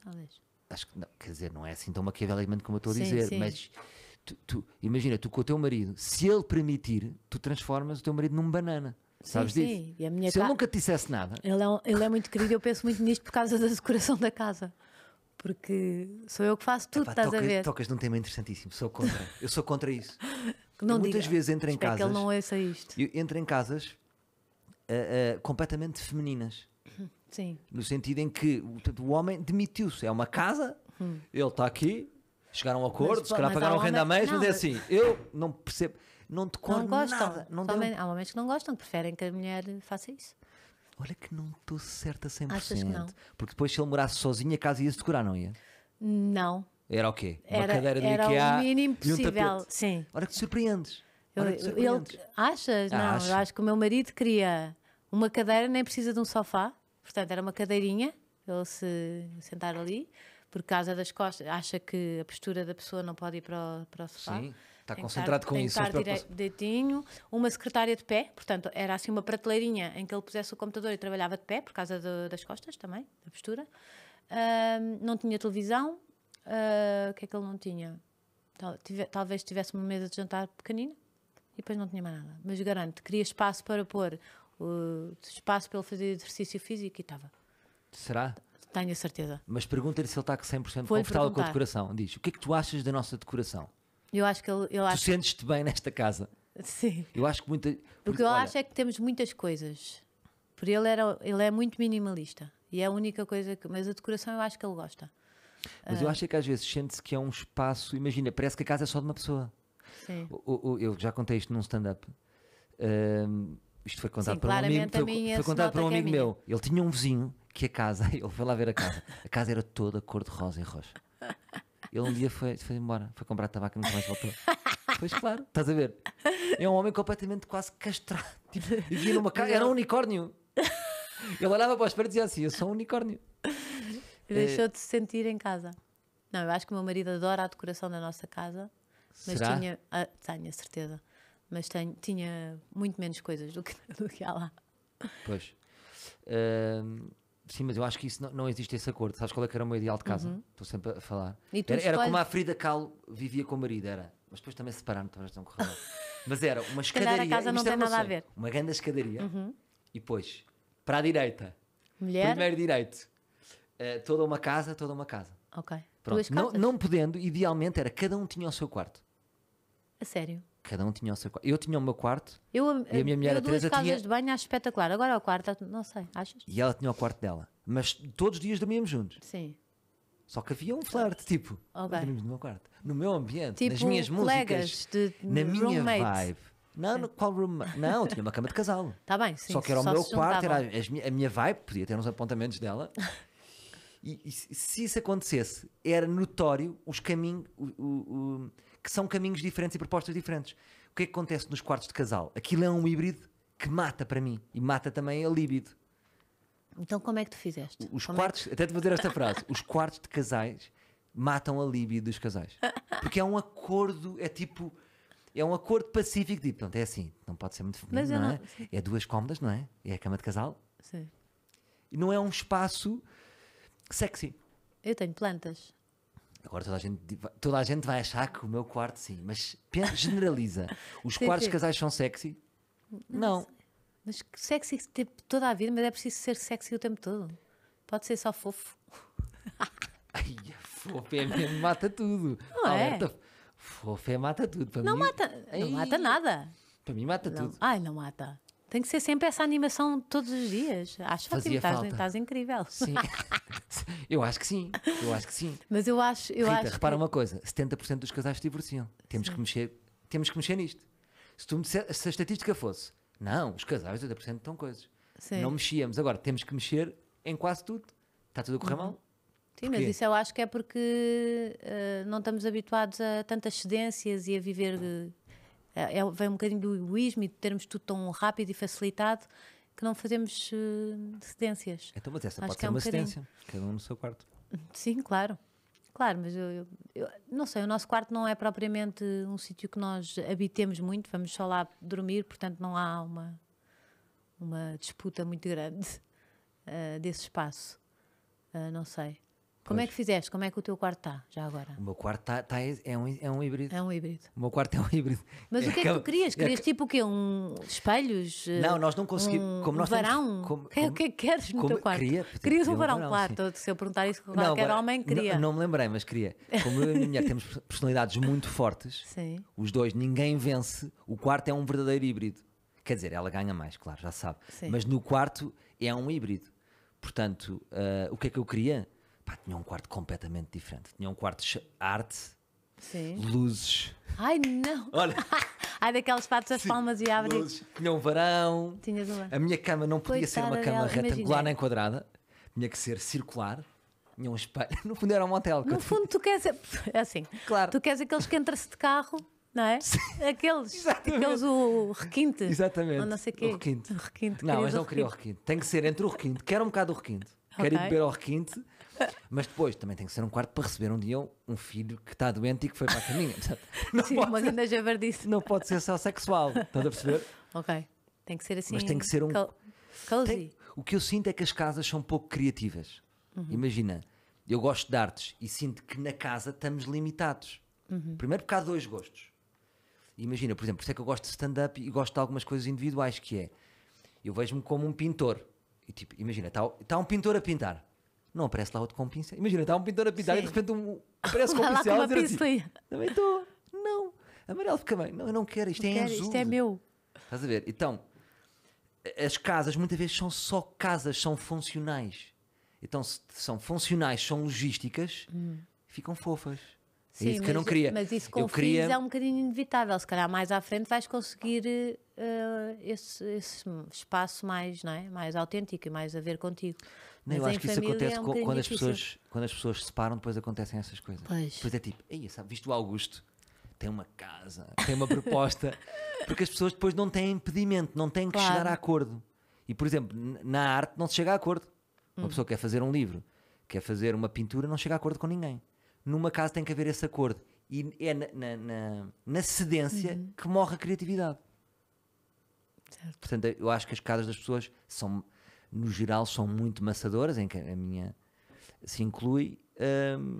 Talvez. Acho que não, quer dizer, não é assim tão maquiavelicamente como eu estou a sim, dizer, sim. mas tu, tu, imagina, tu com o teu marido, se ele permitir, tu transformas o teu marido num banana. Sim, Sabes sim. disso? E a minha Se ca... nunca te dissesse nada. Ele é, ele é muito querido eu penso muito nisto por causa da decoração da casa. Porque sou eu que faço tudo, Epá, estás toca, a ver? Tocas num tema interessantíssimo, sou contra. [laughs] Eu sou contra isso. Não diga. muitas vezes entro em Espero casas. que ele não ouça isto. Eu entro em casas uh, uh, completamente femininas. Hum, sim. No sentido em que o homem demitiu-se. É uma casa, hum. ele está aqui, chegaram a um acordo, mas, se calhar pagaram renda a mais, não, é mas é assim, eu não percebo não te não gostam. nada. Não deu... Há momentos que não gostam, que preferem que a mulher faça isso. Olha que não estou certa 100%. Achas que não? Porque depois se ele morasse sozinho, a casa ia-se decorar, não ia? Não. Era o quê? Uma era, cadeira de era Ikea o mínimo possível, um sim. Olha que te surpreendes. que te surpreendes. Ele, achas? não, acho. eu acho que o meu marido queria uma cadeira, nem precisa de um sofá. Portanto, era uma cadeirinha, ele se sentar ali, por causa das costas. Acha que a postura da pessoa não pode ir para o, para o sofá. Sim. Está concentrado com isso. Estar é direitinho. Uma secretária de pé, portanto, era assim uma prateleirinha em que ele pusesse o computador e trabalhava de pé, por causa das costas também, da postura. Uh, não tinha televisão. Uh, o que é que ele não tinha? Talvez tivesse uma mesa de jantar pequenina e depois não tinha mais nada. Mas garanto, queria espaço para pôr, uh, espaço para ele fazer exercício físico e estava. Será? Tenho a certeza. Mas pergunta-lhe se ele está 100% Foi confortável perguntar. com a decoração. Diz: o que é que tu achas da nossa decoração? Eu acho que ele. tu sentes-te bem nesta casa. Sim. Eu acho que muita. Porque, o que eu acho é que temos muitas coisas. Por ele, era, ele é muito minimalista. E é a única coisa que. Mas a decoração eu acho que ele gosta. Mas uh... eu ah. acho é que às vezes sente-se que é um espaço. Imagina, parece que a casa é só de uma pessoa. Sim. O, eu já contei isto num stand-up. isto foi contado para um amigo, foi, foi contado para um é amigo é meu. Ele tinha um vizinho que a casa, [laughs] ele foi lá ver a casa, a casa era toda cor de rosa e rocha. Ele um dia foi, foi embora, foi comprar tabaco e nunca mais voltou. pois claro, estás a ver? É um homem completamente quase castrado. [laughs] Tipo, numa casa, era um unicórnio. Ele olhava para os espelho e dizia assim: Eu sou um unicórnio. Deixou-te eh, se sentir em casa. Não, eu acho que o meu marido adora a decoração da nossa casa, mas Será? tinha. Ah, tenho a certeza. Mas tenho, tinha muito menos coisas do que, [laughs] do que há lá. Pois. Uh, Sim, mas eu acho que isso não, não, existe esse acordo. Sabes qual é que era o meu ideal de casa? Uhum. Estou sempre a falar. Era, era, como a Frida Kahlo vivia com o marido, era. Mas depois também separaram, talvez não correu. mas era uma escadaria. a casa não tem nada a ver. Uma grande escadaria. Uhum. E depois, para a direita. Mulher. Primeiro direito. Uh, toda uma casa, toda uma casa. Ok. Pronto. Não, não podendo, idealmente era cada um tinha o seu quarto. A sério? Cada um tinha o seu quarto. Eu tinha o meu quarto. Eu, e a minha mulher, eu a Teresa, tinha... de banho, acho espetacular. Agora o quarto, não sei, achas? E ela tinha o quarto dela. Mas todos os dias dormíamos juntos. Sim. Só que havia um flerte, tipo, okay. dormimos no meu quarto. No meu ambiente, tipo, nas minhas músicas, de, na minha roommate. vibe. Não, no, qual room? Não, tinha uma cama de casal. [laughs] Tá bem, sim. Só que era o meu quarto, era a, a, minha vibe, podia ter uns apontamentos dela. [laughs] E, e se isso acontecesse, era notório os caminhos, o, o, o, que são caminhos diferentes e propostas diferentes. O que é que acontece nos quartos de casal? Aquilo é um híbrido que mata para mim e mata também a líbido. Então como é que tu fizeste? Os como quartos, é que... até te vou dizer esta frase, os quartos de casais matam a líbido dos casais. Porque é um acordo, é tipo, é um acordo pacífico, tipo, pronto, é assim, não pode ser muito feminino, não, não, é? Sim. É duas cômodas, não é? É a cama de casal. Sim. E não é um espaço sexy. Eu tenho plantas. Agora toda a, gente, toda a gente vai achar que o meu quarto sim, mas [laughs] generaliza. Os sim, quartos sim. casais são sexy? Não. Mas sexy toda a vida, mas é preciso ser sexy o tempo todo. Pode ser só fofo. [laughs] Ai, fofo é mesmo, mata tudo. Não é? Alerta, é? Fofo é mata tudo. Para não, mim, mata, não mata nada. Para mim mata não. tudo. Ai, não mata. Tem que ser sempre essa animação todos os dias. Acho Fazia ótimo, estás, estás incrível. Sim. [laughs] eu acho que sim. Eu acho que sim. Mas eu acho. Eu Rita, acho repara que... uma coisa: 70% dos casais se divorciam. Temos sim. que, mexer, temos que mexer nisto. Se, tu me disser, se a estatística fosse, não, os casais 80% estão coisas. Sim. Não mexíamos. Agora temos que mexer em quase tudo. Está tudo a correr uhum. mal. Sim, Porquê? mas isso eu acho que é porque uh, não estamos habituados a tantas cedências e a viver é, é, vem um bocadinho do egoísmo e de termos tudo tão rápido e facilitado que não fazemos uh, cedências. Então, mas essa Acho pode é ser é um uma bocadinho. cedência, cada um no seu quarto. Sim, claro. Claro, mas eu, eu, eu, não sei, o nosso quarto não é propriamente um sítio que nós habitemos muito, vamos só lá dormir, portanto não há uma, uma disputa muito grande uh, desse espaço. Uh, não sei. Como é pois. é que fizeste? Como é que o teu quarto está, já agora? O meu quarto tá, tá é, um, é um híbrido. É um híbrido. O meu quarto é um híbrido. Mas o que é que tu querias? É querias tipo o quê? Um espelhos? Eh, não, nós não conseguimos. Um, como nós um varão? Temos, como, é como, o que é que queres no teu quarto? Queria, tipo, Querias um varão, varão claro. se eu perguntar isso, qualquer não, agora, homem queria. Não, não, me lembrei, mas queria. Como eu e a minha mulher temos personalidades muito fortes, Sim. os dois, ninguém vence. O quarto é um verdadeiro híbrido. Quer dizer, ela ganha mais, claro, já sabe. Sim. Mas no quarto é um híbrido. Portanto, uh, o que é que eu queria? Pá, tinha um quarto completamente diferente. Tinha um quarto de arte, Sim. luzes. Ai não! Olha! [laughs] Ai daqueles partes as palmas e abre. Luzes. Tinha um varão. uma. A minha cama não podia Coitada ser uma cama dela, retangular imaginei. nem quadrada, tinha que ser circular. Tinha um espelho. [laughs] No fundo era um motel. No fundo, tu queres. [laughs] É assim. Claro. Tu queres aqueles que entra-se de carro não é? Aqueles, aqueles o requinte. Exatamente. Ou não sei quê. O requinte. O requinte. Não, mas não queria o requinte. Tem que ser entre o requinte. Quero um bocado o requinte. Okay. Quero ir beber ao requinte [laughs] Mas depois também tem que ser um quarto para receber um dia um filho que está doente e que foi para a caminha. [laughs] Não Sim, pode ser, disse. Não pode ser só sexual, estás a perceber? Ok, tem que ser assim. Mas tem que ser um. Cal... Tem... O que eu sinto é que as casas são pouco criativas. Uhum. Imagina, eu gosto de artes e sinto que na casa estamos limitados. Uhum. Primeiro porque há dois gostos. Imagina, por exemplo, por isso é que eu gosto de stand-up e gosto de algumas coisas individuais, que é eu vejo-me como um pintor. E tipo, imagina, está tá um pintor a pintar. Não, aparece lá outro com pincel. Imagina, está um pintor a pintar e de repente um, aparece [laughs] com um pincel. Com assim, Também estou. Não. Amarelo fica bem. Não, eu não quero. Isto não é quero, azul. Isto é meu. Estás a ver? Então, as casas muitas vezes são só casas, são funcionais. Então, se são funcionais, são logísticas, hum. ficam fofas. É Sim, é isso que eu não queria. Mas isso com eu queria... é um bocadinho inevitável. Se calhar mais à frente vais conseguir eh, uh, esse, esse, espaço mais, não é? mais autêntico e mais a ver contigo. Não, eu acho que isso acontece é um quando, as pessoas, quando as pessoas se separam, depois acontecem essas coisas. Pois. Depois é tipo, aí, sabe, visto o Augusto? Tem uma casa, tem uma proposta. [laughs] porque as pessoas depois não têm impedimento, não têm que claro. chegar a acordo. E, por exemplo, na arte não se chega a acordo. Uma hum. pessoa quer fazer um livro, quer fazer uma pintura, não chega a acordo com ninguém. Numa casa tem que haver esse acordo. E é na, na, na, na cedência uhum. que morre a criatividade. Certo. Portanto, eu acho que as casas das pessoas são, no geral, são muito maçadoras, em que a minha se inclui, um,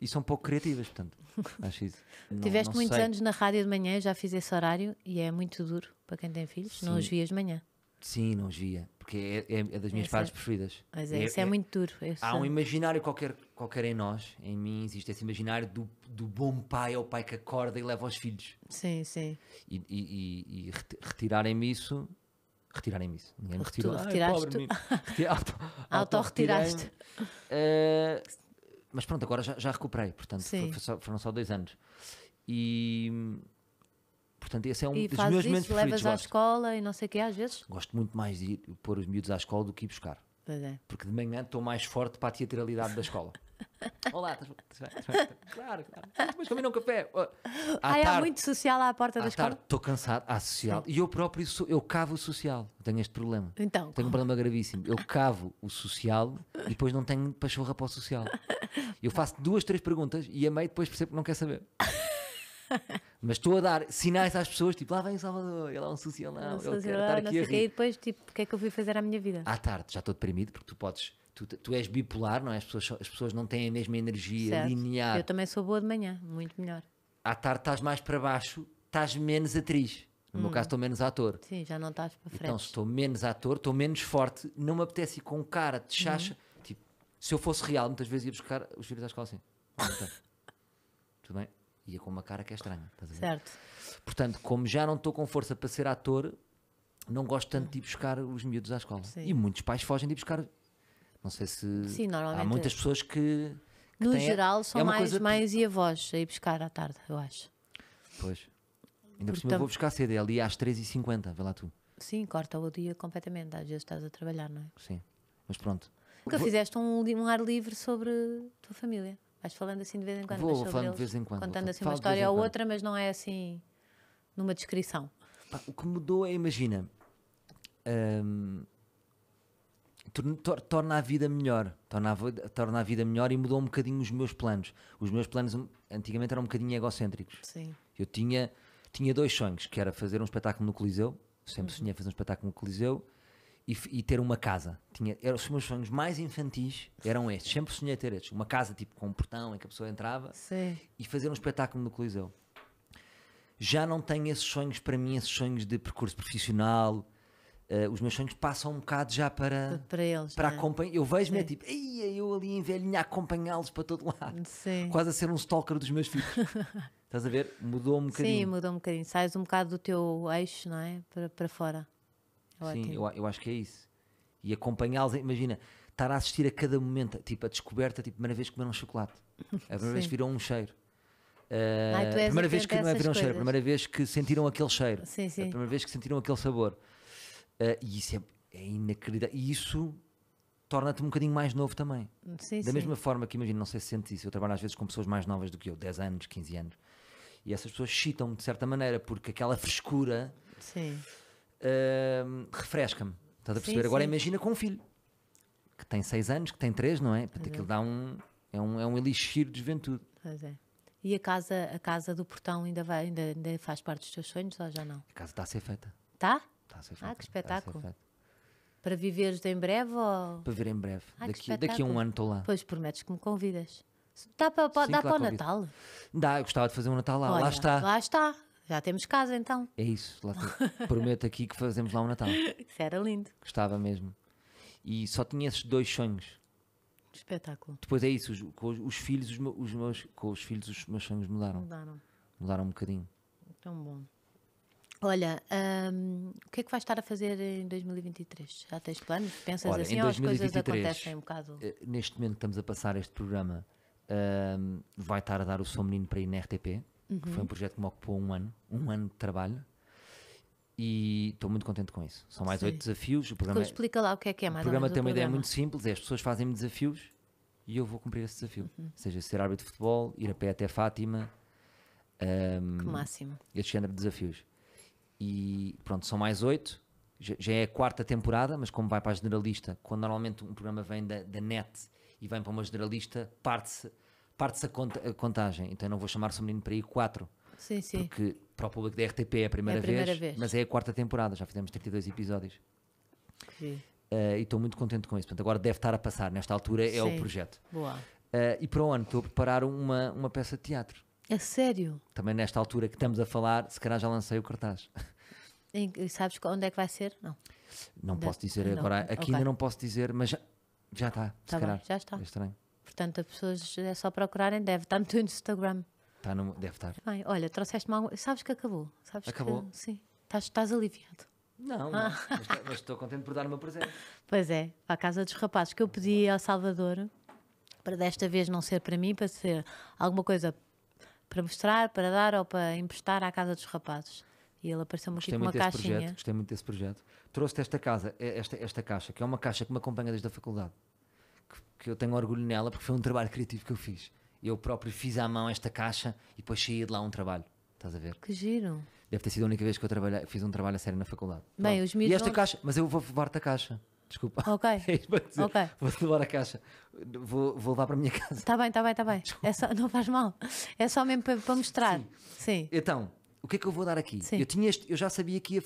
e são pouco criativas, portanto, [laughs] acho isso. Não, Tiveste não muitos sei. anos na rádio de manhã, já fiz esse horário, e é muito duro para quem tem filhos, Sim. não os vias de manhã. Sim, não via, porque é, é, é das minhas esse partes é, preferidas. Mas é, isso é, é muito duro. Há um imaginário qualquer, qualquer em nós, em mim existe esse imaginário do, do bom pai, é o pai que acorda e leva os filhos. Sim, sim. E, e, e, e retirarem-me isso retirarem-me isso. Ninguém me retirou. Tu, retiraste [laughs] tu. auto, auto, retiraste uh, eh, mas pronto, agora já, já recuperei, portanto, foram só dois anos. E, Portanto, esse é um e dos meus isso, momentos preferidos. levas à escola e não sei o quê, às vezes? Gosto muito mais de ir pôr os miúdos à escola do que ir buscar. É. Porque de manhã estou mais forte para a teatralidade da escola. [laughs] Olá, estás bem? Claro, claro. Mas também um café. À Ai, tarde, há muito social à porta à da escola. Estou cansado, há social. Sim. E eu próprio sou, eu cavo o social. Tenho este problema. Então. Tenho um problema gravíssimo. Eu cavo o social e depois não tenho pachorra para o social. Eu faço duas, três perguntas e a meio depois percebo que não quer saber. Mas estou a dar sinais às pessoas, tipo, lá vem o Salvador, ele é um não, ele quer estar aqui a rir. E depois, tipo, o que é que eu fui fazer à minha vida? À tarde, já estou deprimido, porque tu podes... Tu, tu és bipolar, não é? As pessoas, as pessoas não têm a mesma energia certo. linear. Eu também sou boa de manhã, muito melhor. À tarde estás mais para baixo, estás menos atriz. No hum. meu caso, estou menos ator. Sim, já não estás para então, frente. Então, se estou menos ator, estou menos forte, não me apetece ir com cara de chacha. Hum. Tipo, se eu fosse real, muitas vezes ia buscar os filhos à escola assim. [laughs] Tudo bem? Ia é com uma cara que é estranha, estás a ver? Certo. Portanto, como já não estou com força para ser ator, não gosto tanto de ir buscar os miúdos à escola. Sim. E muitos pais fogem de ir buscar. Não sei se. Sim, normalmente. Há muitas pessoas que. que no têm, geral, são é mais coisa... mães e avós a ir buscar à tarde, eu acho. Pois. Ainda Portanto... por cima, eu vou buscar cedo, é ali às 3h50, vê lá tu. Sim, corta o dia completamente. Às vezes estás a trabalhar, não é? Sim. Mas pronto. Nunca vou... fizeste um, um ar livre sobre a tua família? Vais falando assim de vez em quando. Vou falando de vez em quando. Contando assim uma história ou outra, mas não é assim numa descrição. Pá, o que mudou é, imagina, hum, torna a vida melhor. Torna a, torna a vida melhor e mudou um bocadinho os meus planos. Os meus planos antigamente eram um bocadinho egocêntricos. Sim. Eu tinha, tinha dois sonhos, que era fazer um espetáculo no Coliseu. Sempre uhum. sonhei fazer um espetáculo no Coliseu e, e, ter uma casa. Tinha, eram os meus sonhos mais infantis eram estes. Sempre sonhei ter estes. Uma casa tipo com um portão em que a pessoa entrava Sim. e fazer um espetáculo no Coliseu. Já não tenho esses sonhos para mim, esses sonhos de percurso profissional. Uh, os meus sonhos passam um bocado já para para eles. Para né? acompanhar. Eu vejo-me é tipo, Ei, eu ali em velhinha a acompanhá-los para todo lado. Sim. Quase a ser um stalker dos meus filhos. [laughs] Estás a ver? Mudou um bocadinho. Sim, mudou um bocadinho. Sais um bocado do teu eixo, não é? Para, para fora. Sim, eu, eu acho que é isso. E acompanhá-los, imagina, estar a assistir a cada momento, tipo a descoberta, tipo, a primeira vez que comeram um chocolate, é a primeira vez que viram um cheiro. Uh, Ai, a ah, primeira vez que não é viram cheiro, é a primeira vez que sentiram aquele cheiro, sim, é sim. a primeira vez que sentiram aquele sabor. Uh, e isso é, é inacreditável. E isso torna-te um bocadinho mais novo também. Sim, da mesma forma que, imagina, não sei se sentes isso, eu trabalho às vezes com pessoas mais novas do que eu, 10 anos, 15 anos, e essas pessoas chitam de certa maneira, porque aquela frescura. Sim refresca-me. Estás a perceber? Sim, Agora sim. imagina com um filho que tem 6 anos, que tem 3, não é? Portanto, uhum. aquilo dá um. É um, é um elixir de juventude. Pois é. E a casa, a casa do portão ainda, vai, ainda, ainda faz parte dos teus sonhos ou já não? A casa está a ser feita. Está? Está a ser ah, feita. Ah, que espetáculo. Para viveres em breve ou. Para ver em breve. Ah, daqui, daqui a um ano estou lá. Pois prometes que me convidas. Dá para, Sim, dá para o Natal? Dá, eu gostava de fazer um Natal lá. Olha, lá está. Lá está. Já temos casa então. É isso. Tem... Prometo aqui que fazemos lá o um Natal. [laughs] Isso era lindo. Gostava mesmo. E só tinha esses dois sonhos. Espetáculo. Depois é isso. Os, com os, os filhos, os, os, meus, com os filhos, os meus sonhos mudaram. Mudaram. Mudaram um bocadinho. Tão bom. Olha, um, o que é que vais estar a fazer em 2023? Já tens planos? Pensas Ora, assim ou as coisas acontecem um bocado? Eh, neste momento estamos a passar este programa. Um, vai estar a dar o som menino para ir na RTP uhum. que foi um uhum. projeto que me ocupou um ano, um ano de trabalho. E estou muito contente com isso. São mais oito desafios. O então programa, é explica lá o que é que é mais O programa tem uma ideia muito simples: é as pessoas fazem-me desafios e eu vou cumprir esse desafio. Uhum. Seja ser árbitro de futebol, ir a pé até Fátima. Um, que máximo. Este género de desafios. E pronto, são mais oito. Já, já é a quarta temporada, mas como vai para a generalista, quando normalmente um programa vem da, da net e vem para uma generalista, parte-se parte-se a, a, contagem. Então eu não vou chamar-se o menino para ir 4. Sim, sim. Porque para o público da RTP é a primeira, é a primeira vez, vez, mas é a quarta temporada, já fizemos 32 episódios. Uh, e estou muito contente com isso. Portanto, agora deve estar a passar, nesta altura sim. é o projeto. Boa. Uh, e para o ano estou a preparar uma, uma peça de teatro. É sério? Também nesta altura que estamos a falar, se calhar já lancei o cartaz. E, sabes onde é que vai ser? Não. Não de... posso dizer não. agora. Aqui okay. ainda não posso dizer, mas já, já está. Tá se bem, já está. É estranho. Portanto, as pessoas é só procurarem, deve estar no teu Instagram. Tá no, deve estar. Bem, olha, trouxeste-me algo. Sabes que acabou. Sabes acabou? Que, sim. Estás, estás aliviado. Não, não. Ah. Mas, mas, estou contente por dar o meu presente. [laughs] Pois é, à casa dos rapazes que eu pedi ao Salvador, para desta vez não ser para mim, para ser alguma coisa para mostrar, para dar ou para emprestar à casa dos rapazes. E ele apareceu-me aqui com uma caixinha. Projeto, gostei muito desse projeto. Trouxe-te esta casa, é, esta, esta caixa, que é uma caixa que me acompanha desde a faculdade que, que eu tenho orgulho nela porque foi um trabalho criativo que eu fiz. Eu próprio fiz à mão esta caixa e depois saí de lá um trabalho. Estás a ver? Que giro. Deve ter sido a única vez que eu trabalhei, fiz um trabalho a sério na faculdade. Bem, os E esta vão... caixa, mas eu vou levar-te a caixa. Desculpa. Ok. [laughs] É dizer, okay. Vou levar a caixa. Vou, vou levar para a minha casa. Está bem, está bem, está bem. [laughs] É só, não faz mal. É só mesmo para, para mostrar. Sim. Sim. Então, o que é que eu vou dar aqui? Sim. Eu, tinha este, eu já sabia que, ia,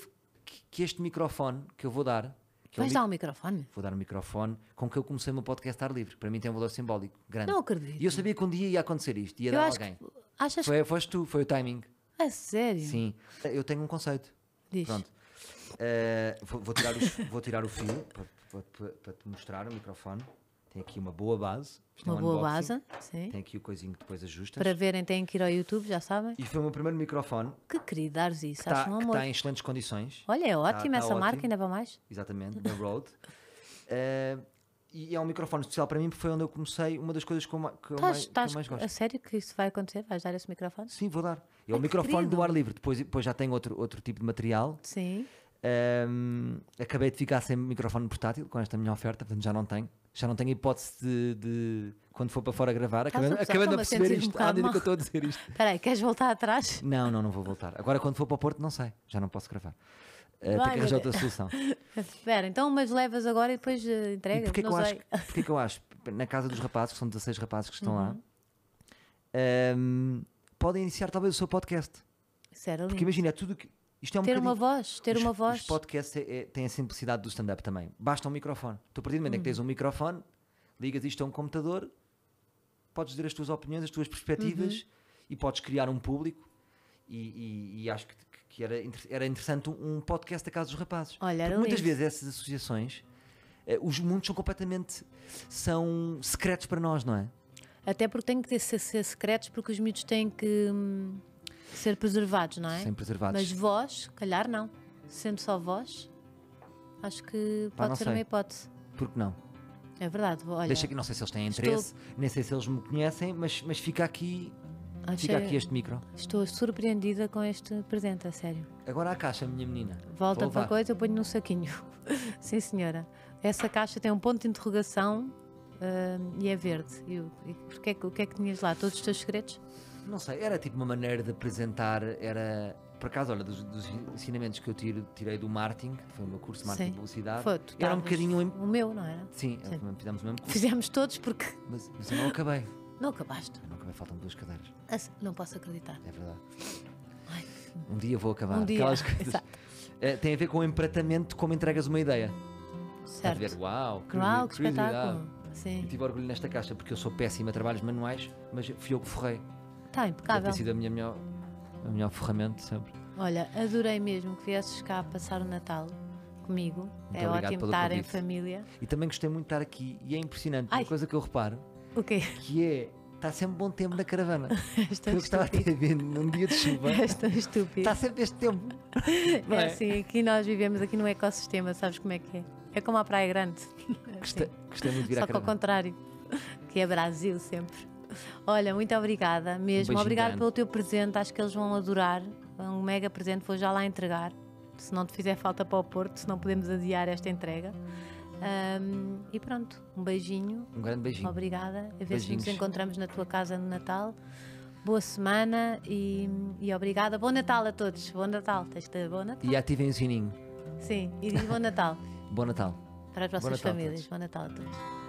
que este microfone que eu vou dar que é Vais é dar o microfone? Vou dar o microfone com que eu comecei o meu podcast ar livre. Para mim tem um valor simbólico grande. Não acredito. E eu sabia que um dia ia acontecer isto, ia eu dar acho alguém. Que... Achas foi, Foste tu, foi o timing. É sério? Sim. Eu tenho um conceito. Diz. Pronto. Uh, vou, vou, tirar os, vou tirar o fio para, [laughs] para, para, para te mostrar o microfone. Tem aqui uma boa base. É uma um boa base, sim. Tem aqui o coisinho que depois ajusta. Para verem, têm que ir ao YouTube, já sabem. E foi o meu primeiro microfone. Que querido, dares isso, que acho tá, um tá amor. Está em excelentes condições. Olha, é tá, ótimo tá, essa tá marca, ótimo. ainda para mais. Exatamente, da Rode. uh, [laughs] e é um microfone especial para mim, porque foi onde eu comecei uma das coisas que eu, mais, que tás, eu mais, tás, que eu mais gosto. A sério que isso vai acontecer? Vais dar esse microfone? Sim, vou dar. É o um microfone querido. do ar livre, depois, depois já tenho outro, outro tipo de material. Sim. Um, ehm, acabei de ficar sem microfone portátil com esta minha oferta, portanto já não tenho já não tenho hipótese de, de quando for para fora gravar, acabando, a acabando a perceber isto, um ainda que eu estou a dizer isto. [laughs] Espera aí, queres voltar atrás? Não, não, não vou voltar. Agora quando for para o Porto, não sei, já não posso gravar. Uh, tem que arranjar outra solução. [laughs] Espera, então, umas levas agora e depois uh, entregas. E porque, não que eu sei. Acho, que eu acho? Na casa dos rapazes, que são 16 rapazes que estão uhum. lá, um, ehm, podem iniciar talvez o seu podcast. Sério? Porque imagina, é tudo que. Isto é um ter bocadinho... uma voz, ter os, uma voz. Os podcasts é, é, têm a simplicidade do stand-up também. Basta um microfone. Tu, a partir do momento hum. em que uhum. tens um microfone, ligas isto a um computador, podes dizer as tuas opiniões, as tuas perspectivas uhum. e podes criar um público. E, e, e acho que, que era, era, interessante um podcast da Casa dos Rapazes. Olha, muitas lindo. vezes essas associações, eh, os mundos são completamente são secretos para nós, não é? Até porque têm que ser, ser secretos, porque os miúdos têm que. Hum ser preservados, não é? Sem preservados. Mas vós, calhar não. Sendo só vós, acho que Pá, pode ser sei. uma hipótese. Por que não? É verdade, olha. Deixa aqui, não sei se eles têm interesse, estou... nem sei se eles me conhecem, mas, mas fica aqui. Achei... Fica aqui este micro. Estou surpreendida com este presente, a sério. Agora a caixa, minha menina. Volta para a coisa, eu ponho num saquinho. [laughs] Sim, senhora. Essa caixa tem um ponto de interrogação uh, e é verde. E, e porque é, o que é que tinhas lá? Todos os teus segredos? não sei, era tipo uma maneira de apresentar, era por acaso, olha, dos, dos ensinamentos que eu tiro, tirei do marketing, que foi o meu curso de marketing e publicidade, foi, era um bocadinho. O meu, não era? Sim, é, Sim. fizemos o mesmo curso. Fizemos todos porque. Mas, mas eu não acabei. Não acabaste? Eu não acabei, faltam duas cadeiras. Ah, não posso acreditar. É verdade. Ai. Um dia vou acabar. Um dia. Aquelas coisas. Exato. [laughs] É, tem a ver com o empratamento de como entregas uma ideia. Certo. Ver, uau, que, uau, que espetáculo. Sim. Eu tive orgulho nesta caixa porque eu sou péssima a trabalhos manuais, mas fui eu que forrei. Está impecável. Tem sido a minha melhor, a melhor ferramenta sempre. Olha, adorei mesmo que viesses cá passar o Natal comigo. Muito é ótimo estar em família. E também gostei muito de estar aqui e é impressionante. Ai. Uma coisa que eu reparo. O quê? Que é está sempre bom tempo na caravana. [laughs] Estou eu estava a ver num dia de chuva. [laughs] Estou estúpido. Está sempre este tempo. é, é assim, aqui nós vivemos aqui num ecossistema, sabes como é que é? É como a Praia Grande. Gostei, gostei muito de vir Só que ao contrário, que é Brasil sempre. Olha, muito obrigada mesmo. Um obrigada pelo teu presente, acho que eles vão adorar. um mega presente, vou já lá entregar. Se não te fizer falta para o Porto, se não podemos adiar esta entrega. Um, e pronto, um beijinho. Um grande beijinho. Obrigada. A ver se nos encontramos na tua casa no Natal. Boa semana e, e obrigada. Bom Natal a todos. Bom Natal. Testa, bom Natal. E ativem o sininho. Sim, e bom Natal. [laughs] bom Natal. Para as vossas famílias. Bom Natal a todos.